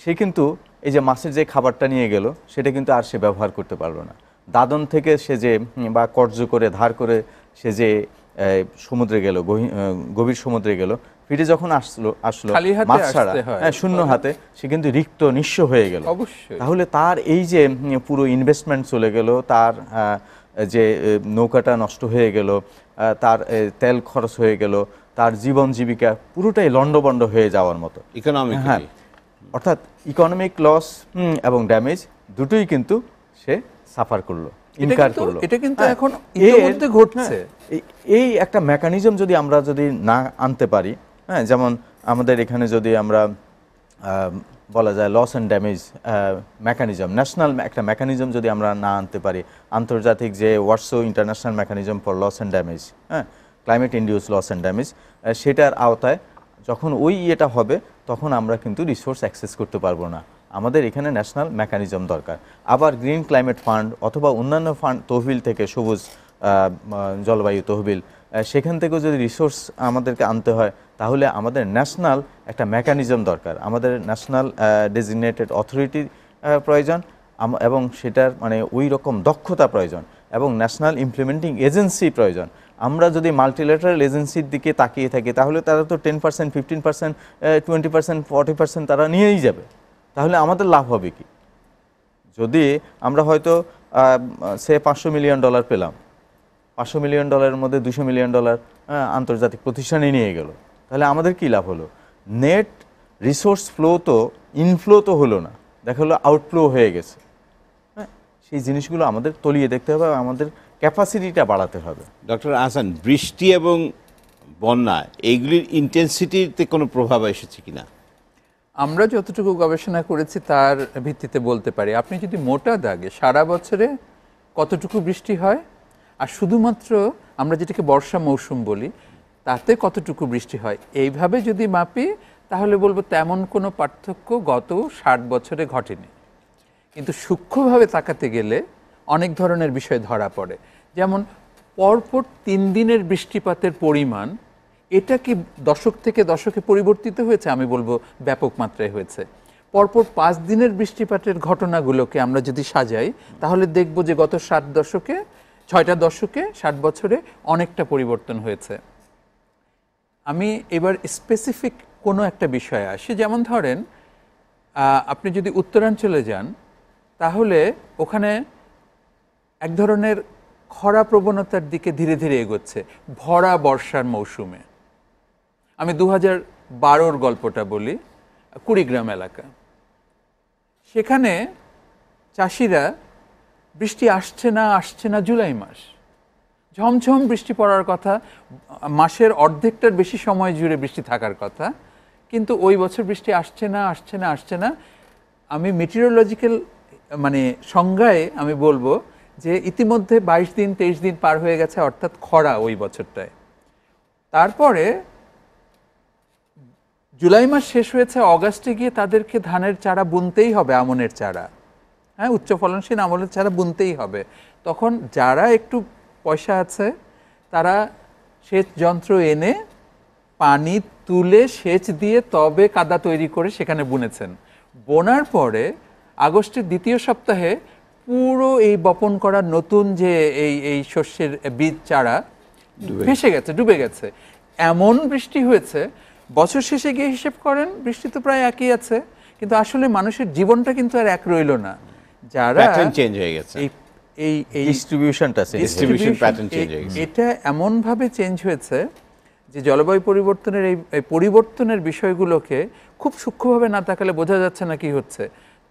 সে কিন্তু এই যে মাছের যে খাবারটা নিয়ে গেল সেটা কিন্তু আর সে ব্যবহার করতে পারলো না দাদন থেকে সে যে বা কর্য করে ধার করে সে যে সমুদ্রে গেল গভীর সমুদ্রে গেল ফিরে যখন আসলো আসলো মাছ ছাড়া হ্যাঁ শূন্য হাতে সে কিন্তু রিক্ত নিঃস্ব হয়ে গেল তাহলে তার এই যে পুরো ইনভেস্টমেন্ট চলে গেল তার যে নৌকাটা নষ্ট হয়ে গেল তার তেল খরচ হয়ে গেল তার জীবন জীবিকা পুরোটাই লন্ডবন্ড হয়ে যাওয়ার মতো ইকোনমিক হ্যাঁ অর্থাৎ ইকোনমিক লস এবং ড্যামেজ দুটোই কিন্তু সে সাফার করলো ইনকার করলো এটা কিন্তু হ্যাঁ। এখন ইতিমধ্যে ঘটছে এই একটা মেকানিজম যদি আমরা যদি না আনতে পারি হ্যাঁ যেমন আমাদের এখানে যদি আমরা বলা যায় loss and damage mechanism national একটা মেকানিজম যদি আমরা না আনতে পারি আন্তর্জাতিক যে ওয়াটসো international mechanism for loss and damage হ্যাঁ climate induced loss and damage সেটার আওতায় যখন ওই ইয়েটা হবে তখন আমরা কিন্তু রিসোর্স অ্যাক্সেস করতে পারবো না আমাদের এখানে ন্যাশনাল মেকানিজম দরকার আবার গ্রিন ক্লাইমেট ফান্ড অথবা অন্যান্য ফান্ড তহবিল থেকে সবুজ জলবায়ু তহবিল সেখান থেকেও যদি রিসোর্স আমাদেরকে আনতে হয় তাহলে আমাদের ন্যাশনাল একটা মেকানিজম দরকার আমাদের ন্যাশনাল ডেজিগনেটেড অথরিটি প্রয়োজন এবং সেটার মানে ওই রকম দক্ষতা প্রয়োজন এবং ন্যাশনাল ইমপ্লিমেন্টিং এজেন্সি প্রয়োজন আমরা যদি মাল্টিলেটারাল এজেন্সির দিকে তাকিয়ে থাকি তাহলে তারা তো ten percent fifteen percent twenty percent forty percent তারা নিয়েই যাবে তাহলে আমাদের লাভ হবে কি যদি আমরা হয়তো সে পাঁচশো মিলিয়ন ডলার পেলাম পাঁচশো মিলিয়ন ডলারের মধ্যে দুশো মিলিয়ন ডলার আন্তর্জাতিক প্রতিষ্ঠানে নিয়ে গেল তাহলে আমাদের কি লাভ হলো নেট রিসোর্স ফ্লো তো ইনফ্লো তো হলো না দেখা হলো আউটফ্লো হয়ে গেছে হ্যাঁ সেই জিনিসগুলো আমাদের তলিয়ে দেখতে হবে আমাদের ক্যাপাসিটিটা বাড়াতে হবে ডক্টর আহসান বৃষ্টি এবং বন্যা এইগুলির ইন্টেন্সিটিতে কোনো প্রভাব এসেছে কিনা আমরা যতটুকু গবেষণা করেছি তার ভিত্তিতে বলতে পারি আপনি যদি মোটা দাগে সারা বছরে কতটুকু বৃষ্টি হয় আর শুধুমাত্র আমরা যেটাকে বর্ষা মৌসুম বলি তাতে কতটুকু বৃষ্টি হয় এইভাবে যদি মাপি তাহলে বলবো তেমন কোনো পার্থক্য গত ষাট বছরে ঘটেনি কিন্তু সূক্ষ্মভাবে তাকাতে গেলে অনেক ধরনের বিষয় ধরা পড়ে যেমন পরপর তিন দিনের বৃষ্টিপাতের পরিমাণ এটা কি দশক থেকে দশকে পরিবর্তিত হয়েছে আমি বলবো ব্যাপক মাত্রায় হয়েছে পরপর পাঁচ দিনের বৃষ্টিপাতের ঘটনাগুলোকে আমরা যদি সাজাই তাহলে দেখব যে গত ষাট দশকে ছয়টা দশকে ষাট বছরে অনেকটা পরিবর্তন হয়েছে আমি এবার স্পেসিফিক কোনো একটা বিষয়ে আসি যেমন ধরেন আপনি যদি উত্তরাঞ্চলে যান তাহলে ওখানে এক ধরনের খরা প্রবণতার দিকে ধীরে ধীরে এগোচ্ছে ভরা বর্ষার মৌসুমে আমি দু হাজার বারোর গল্পটা বলি কুড়িগ্রাম এলাকা সেখানে চাষিরা বৃষ্টি আসছে না আসছে না জুলাই মাস ঝমঝম বৃষ্টি পড়ার কথা মাসের অর্ধেকটার বেশি সময় জুড়ে বৃষ্টি থাকার কথা কিন্তু ওই বছর বৃষ্টি আসছে না আসছে না আসছে না আমি মেটিরোলজিক্যাল মানে সংজ্ঞায় আমি বলবো যে ইতিমধ্যে বাইশ দিন তেইশ দিন পার হয়ে গেছে অর্থাৎ খরা ওই বছরটায় তারপরে জুলাই মাস শেষ হয়েছে অগাস্টে গিয়ে তাদেরকে ধানের চারা বুনতেই হবে আমনের চারা হ্যাঁ উচ্চ ফলনশীল আমলের চারা বুনতেই হবে তখন যারা একটু পয়সা আছে তারা সেচ যন্ত্র এনে পানি তুলে সেচ দিয়ে তবে কাদা তৈরি করে সেখানে বুনেছেন বোনার পরে আগস্টের দ্বিতীয় সপ্তাহে পুরো এই বপন করা নতুন যে এই এই শস্যের বীজ চারা ভেসে গেছে ডুবে গেছে এমন বৃষ্টি হয়েছে বছর শেষে গিয়ে হিসেব করেন বৃষ্টি তো প্রায় একই আছে কিন্তু আসলে মানুষের জীবনটা কিন্তু আর এক রইল না যারা চেঞ্জ হয়ে গেছে এই এই ডিস্ট্রিবিউশনটা ডিস্ট্রিবিউশন প্যাটার্ন চেঞ্জ হয়ে গেছে এটা এমন ভাবে চেঞ্জ হয়েছে যে জলবায়ু পরিবর্তনের এই পরিবর্তনের বিষয়গুলোকে খুব সূক্ষ্মভাবে না তাকালে বোঝা যাচ্ছে না কি হচ্ছে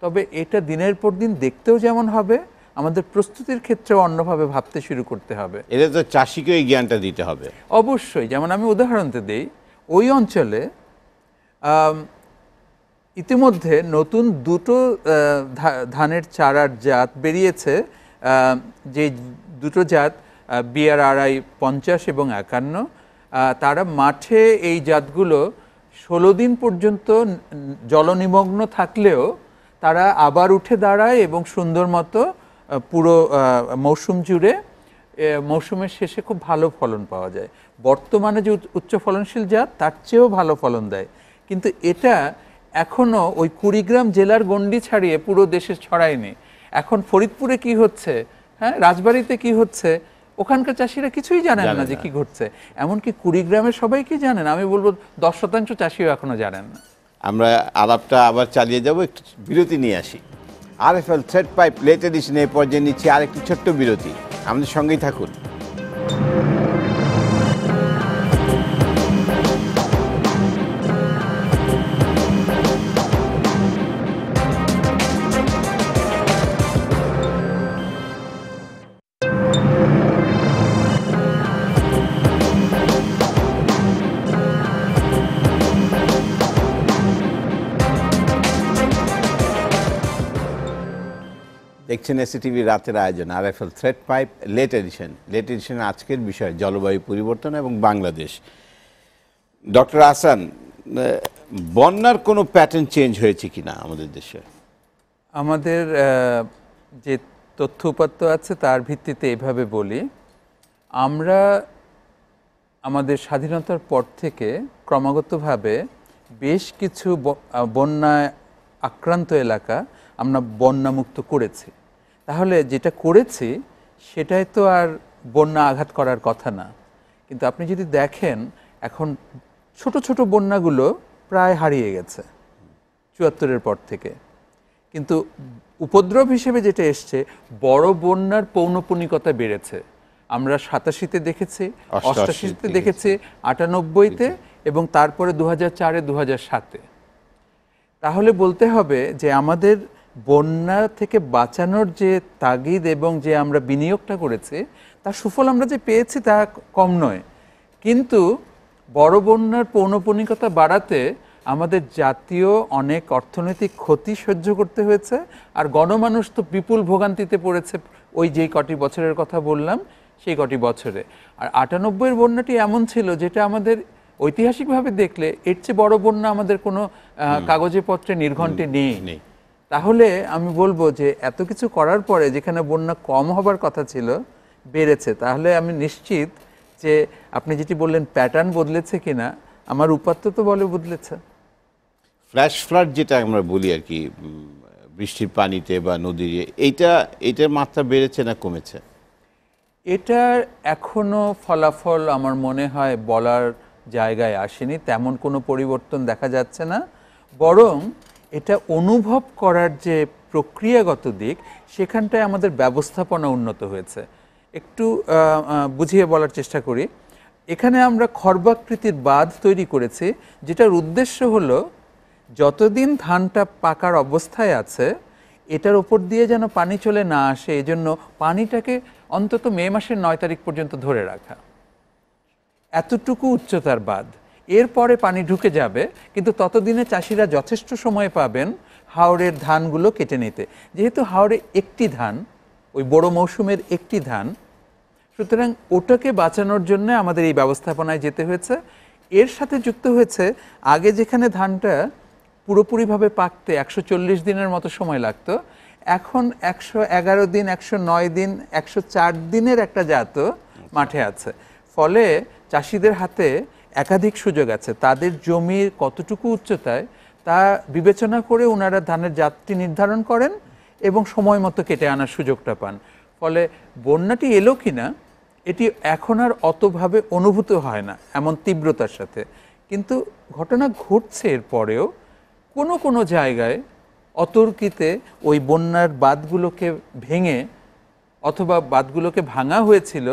তবে এটা দিনের পর দিন দেখতেও যেমন হবে আমাদের প্রস্তুতির ক্ষেত্রেও অন্যভাবে ভাবতে শুরু করতে হবে এটা তো চাষিকে জ্ঞানটা দিতে হবে অবশ্যই যেমন আমি উদাহরণতে দিই ওই অঞ্চলে ইতিমধ্যে নতুন দুটো ধানের চারার জাত বেরিয়েছে যে দুটো জাত বিআর আই পঞ্চাশ এবং একান্ন তারা মাঠে এই জাতগুলো ষোলো দিন পর্যন্ত জলনিমগ্ন থাকলেও তারা আবার উঠে দাঁড়ায় এবং সুন্দর মতো পুরো মৌসুম জুড়ে মৌসুমের শেষে খুব ভালো ফলন পাওয়া যায় বর্তমানে যে উচ্চ ফলনশীল জাত তার চেয়েও ভালো ফলন দেয় কিন্তু এটা এখনও ওই কুড়িগ্রাম জেলার গণ্ডি ছাড়িয়ে পুরো দেশে ছড়ায়নি এখন ফরিদপুরে কি হচ্ছে হ্যাঁ রাজবাড়িতে কি হচ্ছে ওখানকার চাষিরা কিছুই জানেন না যে কি ঘটছে এমনকি কুড়িগ্রামের সবাই কি জানেন আমি বলবো দশ শতাংশ চাষিও এখনও জানেন না আমরা আলাপটা আবার চালিয়ে যাব একটু বিরতি নিয়ে আসি R F L thread pipe late এডিশনে পর্যায়ে নিচ্ছি আর একটি ছোট্ট বিরতি আমাদের সঙ্গেই থাকুন দেখছেন এসিটিভি রাতের আয়োজন R F L thread pipe late edition late edition আজকের বিষয় জলবায়ু পরিবর্তন এবং বাংলাদেশ ডক্টর আসান বন্যার কোনো প্যাটার্ন চেঞ্জ হয়েছে কি না আমাদের দেশে আমাদের যে তথ্য উপাত্ত আছে তার ভিত্তিতে এভাবে বলি আমরা আমাদের স্বাধীনতার পর থেকে ক্রমাগতভাবে বেশ কিছু বন্যায় আক্রান্ত এলাকা আমরা বন্যামুক্ত করেছি তাহলে যেটা করেছি সেটাই তো আর বন্যা আঘাত করার কথা না কিন্তু আপনি যদি দেখেন এখন ছোট ছোট বন্যাগুলো প্রায় হারিয়ে গেছে চুয়াত্তরের পর থেকে কিন্তু উপদ্রব হিসেবে যেটা এসছে বড় বন্যার পৌনপুনিকতা বেড়েছে আমরা সাতাশিতে দেখেছি অষ্টাশিতে দেখেছি আটানব্বইতে এবং তারপরে দু হাজার চারে দু হাজার সাতে তাহলে বলতে হবে যে আমাদের বন্যা থেকে বাঁচানোর যে তাগিদ এবং যে আমরা বিনিয়োগটা করেছি তার সুফল আমরা যে পেয়েছি তা কম নয় কিন্তু বড় বন্যার পৌনপণিকতা বাড়াতে আমাদের জাতীয় অনেক অর্থনৈতিক ক্ষতি সহ্য করতে হয়েছে আর গণমানুষ তো বিপুল ভোগান্তিতে পড়েছে ওই যেই কটি বছরের কথা বললাম সেই কটি বছরে আর আটানব্বইয়ের বন্যাটি এমন ছিল যেটা আমাদের ঐতিহাসিকভাবে দেখলে এর চেয়ে বড় বন্যা আমাদের কোনো কাগজে পত্রে নির্ঘণ্টে নেই তাহলে আমি বলবো যে এত কিছু করার পরে যেখানে বন্যা কম হবার কথা ছিল বেড়েছে তাহলে আমি নিশ্চিত যে আপনি যেটি বললেন প্যাটার্ন বদলেছে কিনা আমার উপাত্ত তো বলে বদলেছে ফ্ল্যাশ ফ্লাড যেটা আমরা বলি আর কি বৃষ্টির পানিতে বা নদীর এইটা এইটার মাত্রা বেড়েছে না কমেছে এটার এখনও ফলাফল আমার মনে হয় বলার জায়গায় আসেনি তেমন কোনো পরিবর্তন দেখা যাচ্ছে না বরং এটা অনুভব করার যে প্রক্রিয়াগত দিক সেখানটায় আমাদের ব্যবস্থাপনা উন্নত হয়েছে একটু বুঝিয়ে বলার চেষ্টা করি এখানে আমরা খর্বাকৃতির বাঁধ তৈরি করেছি যেটার উদ্দেশ্য হল যতদিন ধানটা পাকার অবস্থায় আছে এটার উপর দিয়ে যেন পানি চলে না আসে এজন্য পানিটাকে অন্তত মে মাসের নয় তারিখ পর্যন্ত ধরে রাখা এতটুকু উচ্চতার বাঁধ এরপরে পানি ঢুকে যাবে কিন্তু ততদিনে চাষিরা যথেষ্ট সময় পাবেন হাওড়ের ধানগুলো কেটে নিতে যেহেতু হাওড়ে একটি ধান ওই বড় মৌসুমের একটি ধান সুতরাং ওটাকে বাঁচানোর জন্য আমাদের এই ব্যবস্থাপনায় যেতে হয়েছে এর সাথে যুক্ত হয়েছে আগে যেখানে ধানটা পুরোপুরিভাবে পাকতে একশো দিনের মতো সময় লাগত এখন একশো এগারো দিন একশো নয় দিন একশো চার দিনের একটা জাত মাঠে আছে ফলে চাষিদের হাতে একাধিক সুযোগ আছে তাদের জমির কতটুকু উচ্চতায় তা বিবেচনা করে ওনারা ধানের জাতটি নির্ধারণ করেন এবং সময় মতো কেটে আনার সুযোগটা পান ফলে বন্যাটি এলো কি না এটি এখন আর অতভাবে অনুভূত হয় না এমন তীব্রতার সাথে কিন্তু ঘটনা ঘটছে এর পরেও কোনো কোনো জায়গায় অতর্কিতে ওই বন্যার বাঁধগুলোকে ভেঙে অথবা বাঁধগুলোকে ভাঙা হয়েছিল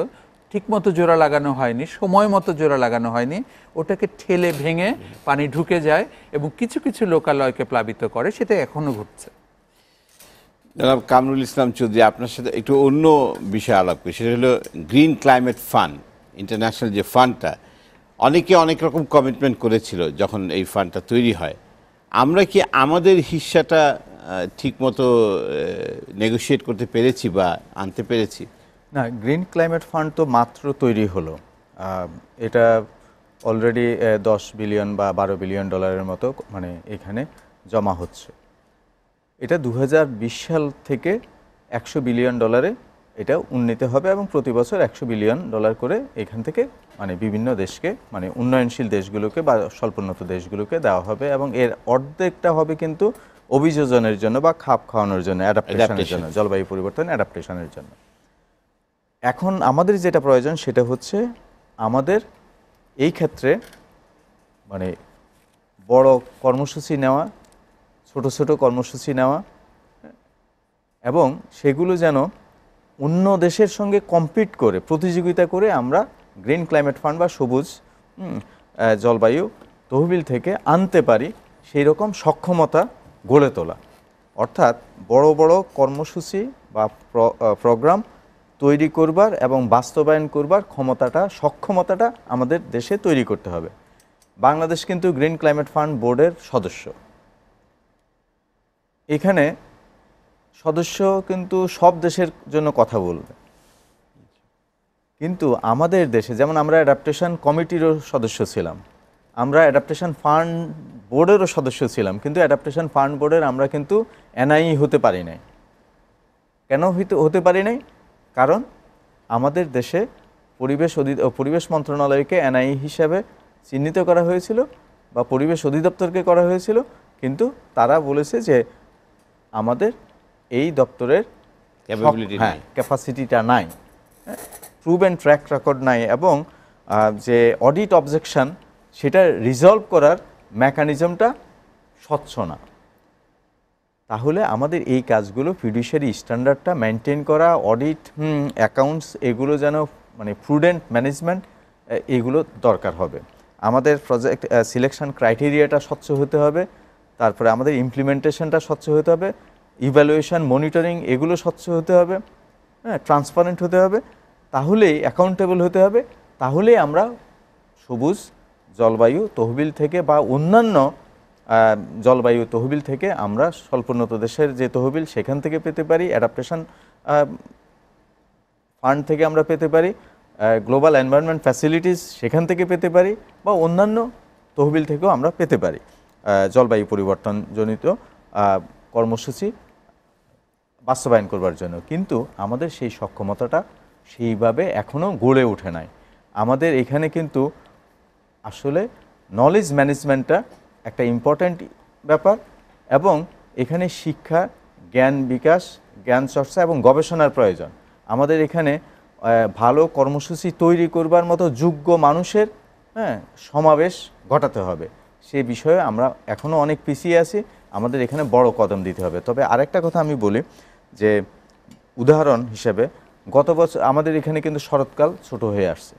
ঠিকমতো জোড়া লাগানো হয়নি সময় মতো জোড়া লাগানো হয়নি ওটাকে ঠেলে ভেঙে পানি ঢুকে যায় এবং কিছু কিছু লোকালয়কে প্লাবিত করে সেটা এখনও ঘটছে জনাব কামরুল ইসলাম চৌধুরী আপনার সাথে একটু অন্য বিষয় আলাপ করি সেটা হলো গ্রিন ক্লাইমেট ফান্ড ইন্টারন্যাশনাল যে ফান্ডটা অনেকে অনেক রকম কমিটমেন্ট করেছিল যখন এই ফান্ডটা তৈরি হয় আমরা কি আমাদের হিস্সাটা ঠিকমতো নেগোশিয়েট করতে পেরেছি বা আনতে পেরেছি না গ্রিন ক্লাইমেট ফান্ড তো মাত্র তৈরি হলো এটা অলরেডি দশ বিলিয়ন বা বারো বিলিয়ন ডলারের মতো মানে এখানে জমা হচ্ছে এটা দু সাল থেকে একশো বিলিয়ন ডলারে এটা উন্নীত হবে এবং প্রতি বছর একশো বিলিয়ন ডলার করে এখান থেকে মানে বিভিন্ন দেশকে মানে উন্নয়নশীল দেশগুলোকে বা স্বল্পোন্নত দেশগুলোকে দেওয়া হবে এবং এর অর্ধেকটা হবে কিন্তু অভিযোজনের জন্য বা খাপ খাওয়ানোর জন্য অ্যাডাপ্টেশনের জন্য জলবায়ু পরিবর্তন অ্যাডাপ্টেশনের জন্য এখন আমাদের যেটা প্রয়োজন সেটা হচ্ছে আমাদের এই ক্ষেত্রে মানে বড় কর্মসূচি নেওয়া ছোট ছোট কর্মসূচি নেওয়া এবং সেগুলো যেন অন্য দেশের সঙ্গে কম্পিট করে প্রতিযোগিতা করে আমরা গ্রিন ক্লাইমেট ফান্ড বা সবুজ জলবায়ু তহবিল থেকে আনতে পারি সেই রকম সক্ষমতা গড়ে তোলা অর্থাৎ বড় বড় কর্মসূচি বা প্রোগ্রাম তৈরি করবার এবং বাস্তবায়ন করবার ক্ষমতাটা সক্ষমতাটা আমাদের দেশে তৈরি করতে হবে বাংলাদেশ কিন্তু গ্রিন ক্লাইমেট ফান্ড বোর্ডের সদস্য এখানে সদস্য কিন্তু সব দেশের জন্য কথা বলবে কিন্তু আমাদের দেশে যেমন আমরা অ্যাডাপ্টেশন কমিটিরও সদস্য ছিলাম আমরা অ্যাডাপ্টেশন ফান্ড বোর্ডেরও সদস্য ছিলাম কিন্তু অ্যাডাপ্টেশন ফান্ড বোর্ডের আমরা কিন্তু এনআই হতে পারি নাই কেন হতে পারি নাই কারণ আমাদের দেশে পরিবেশ অধি পরিবেশ মন্ত্রণালয়কে এনআই হিসাবে চিহ্নিত করা হয়েছিল বা পরিবেশ অধিদপ্তরকে করা হয়েছিল কিন্তু তারা বলেছে যে আমাদের এই দপ্তরের ক্যাপাসিটিটা নাই প্রুভ অ্যান্ড ট্র্যাক রেকর্ড নাই এবং যে অডিট অবজেকশান সেটা রিজলভ করার মেকানিজমটা স্বচ্ছ না তাহলে আমাদের এই কাজগুলো ফিডুশিয়ারি স্ট্যান্ডার্ডটা মেনটেন করা অডিট অ্যাকাউন্টস এগুলো যেন মানে প্রুডেন্ট ম্যানেজমেন্ট এগুলো দরকার হবে আমাদের প্রজেক্ট সিলেকশন ক্রাইটেরিয়াটা স্বচ্ছ হতে হবে তারপরে আমাদের ইমপ্লিমেন্টেশনটা স্বচ্ছ হতে হবে ইভ্যালুয়েশন মনিটরিং এগুলো স্বচ্ছ হতে হবে হ্যাঁ ট্রান্সপারেন্ট হতে হবে তাহলেই অ্যাকাউন্টেবল হতে হবে তাহলেই আমরা সবুজ জলবায়ু তহবিল থেকে বা অন্যান্য জলবায়ু তহবিল থেকে আমরা স্বল্পোন্নত দেশের যে তহবিল সেখান থেকে পেতে পারি অ্যাডাপ্টেশন ফান্ড থেকে আমরা পেতে পারি গ্লোবাল এনভায়রনমেন্ট ফ্যাসিলিটিস সেখান থেকে পেতে পারি বা অন্যান্য তহবিল থেকেও আমরা পেতে পারি জলবায়ু পরিবর্তনজনিত কর্মসূচি বাস্তবায়ন করবার জন্য কিন্তু আমাদের সেই সক্ষমতাটা সেইভাবে এখনও গড়ে ওঠে নাই আমাদের এখানে কিন্তু আসলে নলেজ ম্যানেজমেন্টটা একটা ইম্পর্ট্যান্ট ব্যাপার এবং এখানে শিক্ষা জ্ঞান বিকাশ জ্ঞান চর্চা এবং গবেষণার প্রয়োজন আমাদের এখানে ভালো কর্মসূচি তৈরি করবার মতো যোগ্য মানুষের হ্যাঁ সমাবেশ ঘটাতে হবে সে বিষয়ে আমরা এখনও অনেক পিছিয়ে আছি আমাদের এখানে বড় কদম দিতে হবে তবে আরেকটা কথা আমি বলি যে উদাহরণ হিসেবে গত বছর আমাদের এখানে কিন্তু শরৎকাল ছোট হয়ে আসছে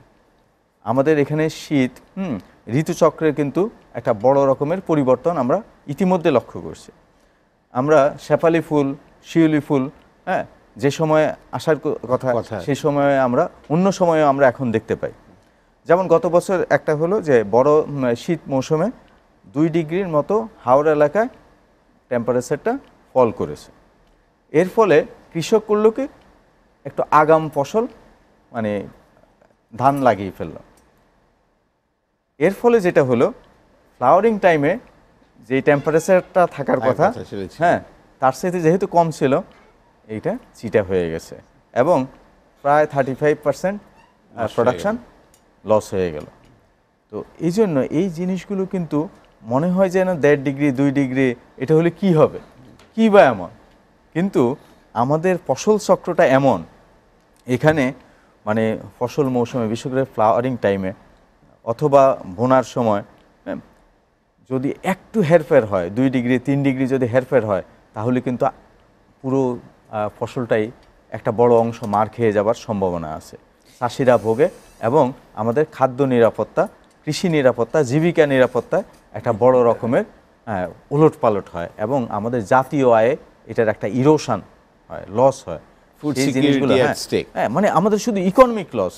আমাদের এখানে শীত হুম ঋতুচক্রের কিন্তু একটা বড় রকমের পরিবর্তন আমরা ইতিমধ্যে লক্ষ্য করছি আমরা শেফালি ফুল শিউলি ফুল হ্যাঁ যে সময়ে আসার কথা সেই সময়ে আমরা অন্য সময়ে আমরা এখন দেখতে পাই যেমন গত বছর একটা হলো যে বড় শীত মৌসুমে দুই ডিগ্রির মতো হাওড়া এলাকায় টেম্পারেচারটা ফল করেছে এর ফলে কৃষক করল কি একটু আগাম ফসল মানে ধান লাগিয়ে ফেললো এর ফলে যেটা হলো ফ্লাওয়ারিং টাইমে যে টেম্পারেচারটা থাকার কথা হ্যাঁ তার সাথে যেহেতু কম ছিল এইটা চিটা হয়ে গেছে এবং প্রায় thirty five percent production loss হয়ে গেল তো এই জন্য এই জিনিসগুলো কিন্তু মনে হয় যেন দেড় ডিগ্রি দুই ডিগ্রি এটা হলে কি হবে কি বা এমন কিন্তু আমাদের ফসল চক্রটা এমন এখানে মানে ফসল মৌসুমে বিশেষ করে ফ্লাওয়ারিং টাইমে অথবা বোনার সময় হ্যাঁ, যদি একটু হেরফের হয় দুই ডিগ্রি তিন ডিগ্রি যদি হেরফের হয় তাহলে কিন্তু পুরো ফসলটাই একটা বড় অংশ মার খেয়ে যাবার সম্ভাবনা আছে চাষিরা ভোগে এবং আমাদের খাদ্য নিরাপত্তা কৃষি নিরাপত্তা জীবিকা নিরাপত্তা একটা বড় রকমের উলট পালট হয় এবং আমাদের জাতীয় আয়ে এটার একটা ইরোশান হয় লস হয় ফুড জিনিসগুলো হ্যাঁ, হ্যাঁ মানে আমাদের শুধু ইকোনমিক লস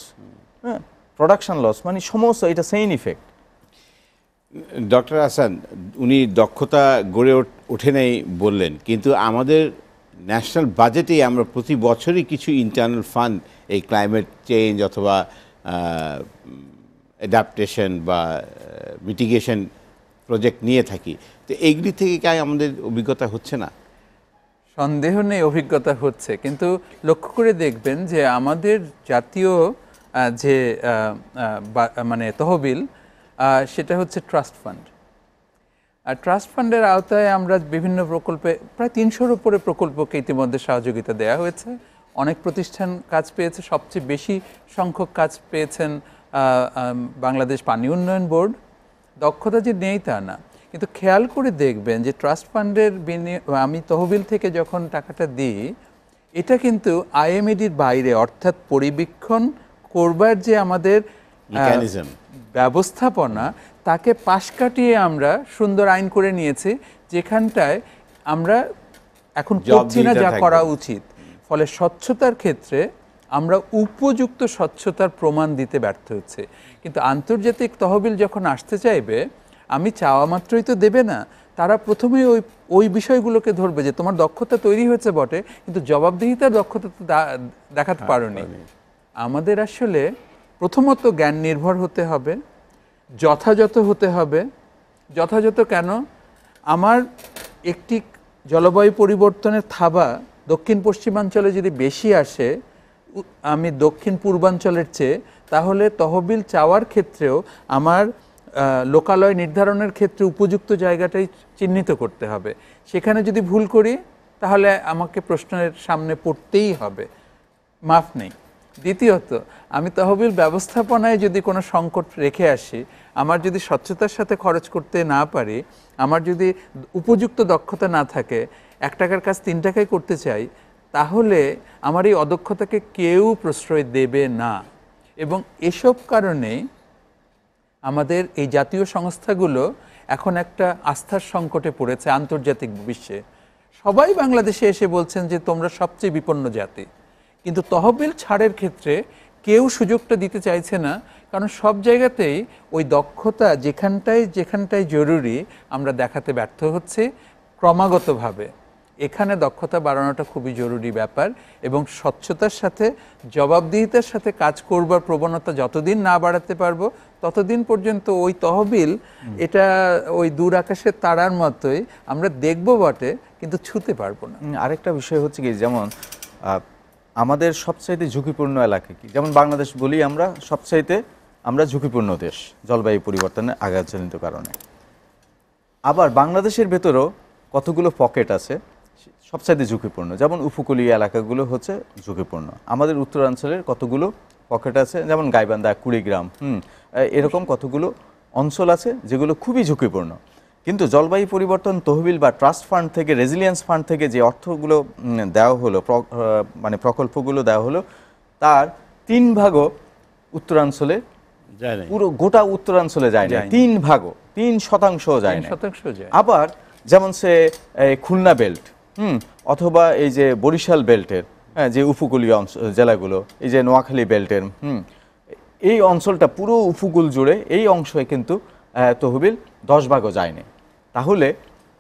হ্যাঁ প্রোডাকশন লস মানে সমস্ত এটা সেইন ইফেক্ট ডক্টর আসান উনি দক্ষতা গড়ে ওঠে নেই বললেন কিন্তু আমাদের ন্যাশনাল বাজেটে আমরা প্রতি বছরই কিছু ইন্টারনাল ফান্ড এই ক্লাইমেট চেঞ্জ অথবা অ্যাডাপ্টেশন বা মিটিগেশন প্রজেক্ট নিয়ে থাকি তো এইগুলি থেকে কি আমাদের অভিজ্ঞতা হচ্ছে না সন্দেহ নেই অভিজ্ঞতা হচ্ছে কিন্তু লক্ষ্য করে দেখবেন যে আমাদের জাতীয় যে মানে তহবিল সেটা হচ্ছে ট্রাস্ট ফান্ড আর ট্রাস্ট ফান্ডের আওতায় আমরা বিভিন্ন প্রকল্পে প্রায় তিনশোর উপরে প্রকল্পকে ইতিমধ্যে সহযোগিতা দেওয়া হয়েছে অনেক প্রতিষ্ঠান কাজ পেয়েছে সবচেয়ে বেশি সংখ্যক কাজ পেয়েছেন বাংলাদেশ পানি উন্নয়ন বোর্ড দক্ষতা যে নেই তা না কিন্তু খেয়াল করে দেখবেন যে ট্রাস্ট ফান্ডের আমি তহবিল থেকে যখন টাকাটা দিই এটা কিন্তু আইএমএডির বাইরে অর্থাৎ পরিবীক্ষণ করবার যে আমাদের ব্যবস্থাপনা তাকে পাশ কাটিয়ে আমরা সুন্দর আইন করে নিয়েছি যেখানটায় আমরা এখন করছি না যা করা উচিত ফলে স্বচ্ছতার ক্ষেত্রে আমরা উপযুক্ত স্বচ্ছতার প্রমাণ দিতে ব্যর্থ হচ্ছে কিন্তু আন্তর্জাতিক তহবিল যখন আসতে চাইবে আমি চাওয়া মাত্রই তো দেবে না তারা প্রথমেই ওই ওই বিষয়গুলোকে ধরবে যে তোমার দক্ষতা তৈরি হয়েছে বটে কিন্তু জবাবদিহিতার দক্ষতা তো দেখাতে হ্যাঁ, পারো আমাদের আসলে প্রথমত জ্ঞান নির্ভর হতে হবে যথাযথ হতে হবে যথাযথ কেন আমার একটি জলবায়ু পরিবর্তনের থাবা দক্ষিণ পশ্চিমাঞ্চলে যদি বেশি আসে আমি দক্ষিণ পূর্বাঞ্চলের চেয়ে তাহলে তহবিল চাওয়ার ক্ষেত্রেও আমার লোকালয় নির্ধারণের ক্ষেত্রে উপযুক্ত জায়গাটাই চিহ্নিত করতে হবে সেখানে যদি ভুল করি তাহলে আমাকে প্রশ্নের সামনে পড়তেই হবে মাফ নেই দ্বিতীয়ত আমি তহবিল ব্যবস্থাপনায় যদি কোনো সংকট রেখে আসি আমার যদি স্বচ্ছতার সাথে খরচ করতে না পারি আমার যদি উপযুক্ত দক্ষতা না থাকে এক টাকার কাজ তিন টাকায় করতে চাই তাহলে আমার এই অদক্ষতাকে কেউ প্রশ্রয় দেবে না এবং এসব কারণে আমাদের এই জাতীয় সংস্থাগুলো এখন একটা আস্থার সংকটে পড়েছে আন্তর্জাতিক বিশ্বে সবাই বাংলাদেশে এসে বলছেন যে তোমরা সবচেয়ে বিপন্ন জাতি কিন্তু তহবিল ছাড়ের ক্ষেত্রে কেউ সুযোগটা দিতে চাইছে না কারণ সব জায়গাতেই ওই দক্ষতা যেখানটায় যেখানটায় জরুরি আমরা দেখাতে ব্যর্থ হচ্ছে ক্রমাগতভাবে এখানে দক্ষতা বাড়ানোটা খুবই জরুরি ব্যাপার এবং স্বচ্ছতার সাথে জবাবদিহিতার সাথে কাজ করবার প্রবণতা যতদিন না বাড়াতে পারবো ততদিন পর্যন্ত ওই তহবিল এটা ওই দূর আকাশের তারার মতোই আমরা দেখব বটে কিন্তু ছুতে পারবো না আরেকটা বিষয় হচ্ছে কি যেমন আমাদের সবচাইতে ঝুঁকিপূর্ণ এলাকা কি যেমন বাংলাদেশ বলি আমরা সবচাইতে আমরা ঝুঁকিপূর্ণ দেশ জলবায়ু পরিবর্তনের আঘাতজনিত কারণে আবার বাংলাদেশের ভেতরেও কতগুলো পকেট আছে সবচাইতে ঝুঁকিপূর্ণ যেমন উপকূলীয় এলাকাগুলো হচ্ছে ঝুঁকিপূর্ণ আমাদের উত্তরাঞ্চলের কতগুলো পকেট আছে যেমন গাইবান্ধা কুড়িগ্রাম হুম এরকম কতগুলো অঞ্চল আছে যেগুলো খুবই ঝুঁকিপূর্ণ কিন্তু জলবায়ু পরিবর্তন তহবিল বা ট্রাস্ট ফান্ড থেকে রেজিলিয়েন্স ফান্ড থেকে যে অর্থগুলো দেওয়া হলো মানে প্রকল্পগুলো দেওয়া হলো তার তিন ভাগও উত্তরাঞ্চলে পুরো গোটা উত্তরাঞ্চলে যায় না তিন ভাগও তিন শতাংশ যায় না আবার যেমন সে খুলনা বেল্ট হুম অথবা এই যে বরিশাল বেল্টের হ্যাঁ যে উপকূলীয় অঞ্চল জেলাগুলো এই যে নোয়াখালী বেল্টের হুম এই অঞ্চলটা পুরো উপকূল জুড়ে এই অংশে কিন্তু তহবিল দশ ভাগও যায়নি তাহলে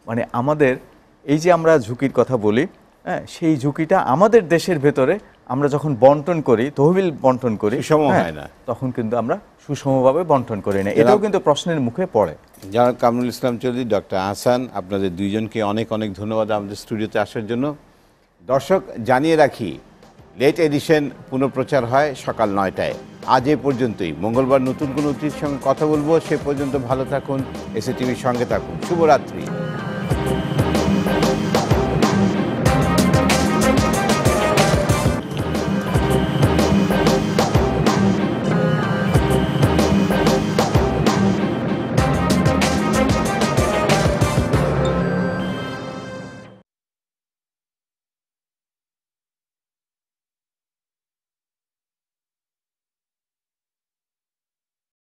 মানে আমাদের এই যে আমরা ঝুঁকির কথা বলি হ্যাঁ সেই ঝুঁকিটা আমাদের দেশের ভেতরে আমরা যখন বন্টন করি তহবিল বন্টন করি হ্যাঁ, হয় না তখন কিন্তু আমরা সুষমভাবে বন্টন করি না এটাও কিন্তু প্রশ্নের মুখে পড়ে যারা কামরুল ইসলাম চৌধুরী ডক্টর আহসান আপনাদের দুইজনকে অনেক অনেক ধন্যবাদ আমাদের স্টুডিওতে আসার জন্য দর্শক জানিয়ে রাখি লেট এডিশন পুনঃপ্রচার হয় সকাল নয়টায় আজ এ পর্যন্তই মঙ্গলবার নতুন কোনো অতিথির সঙ্গে কথা বলবো সে পর্যন্ত ভালো থাকুন এসএ টিভির সঙ্গে থাকুন শুভরাত্রি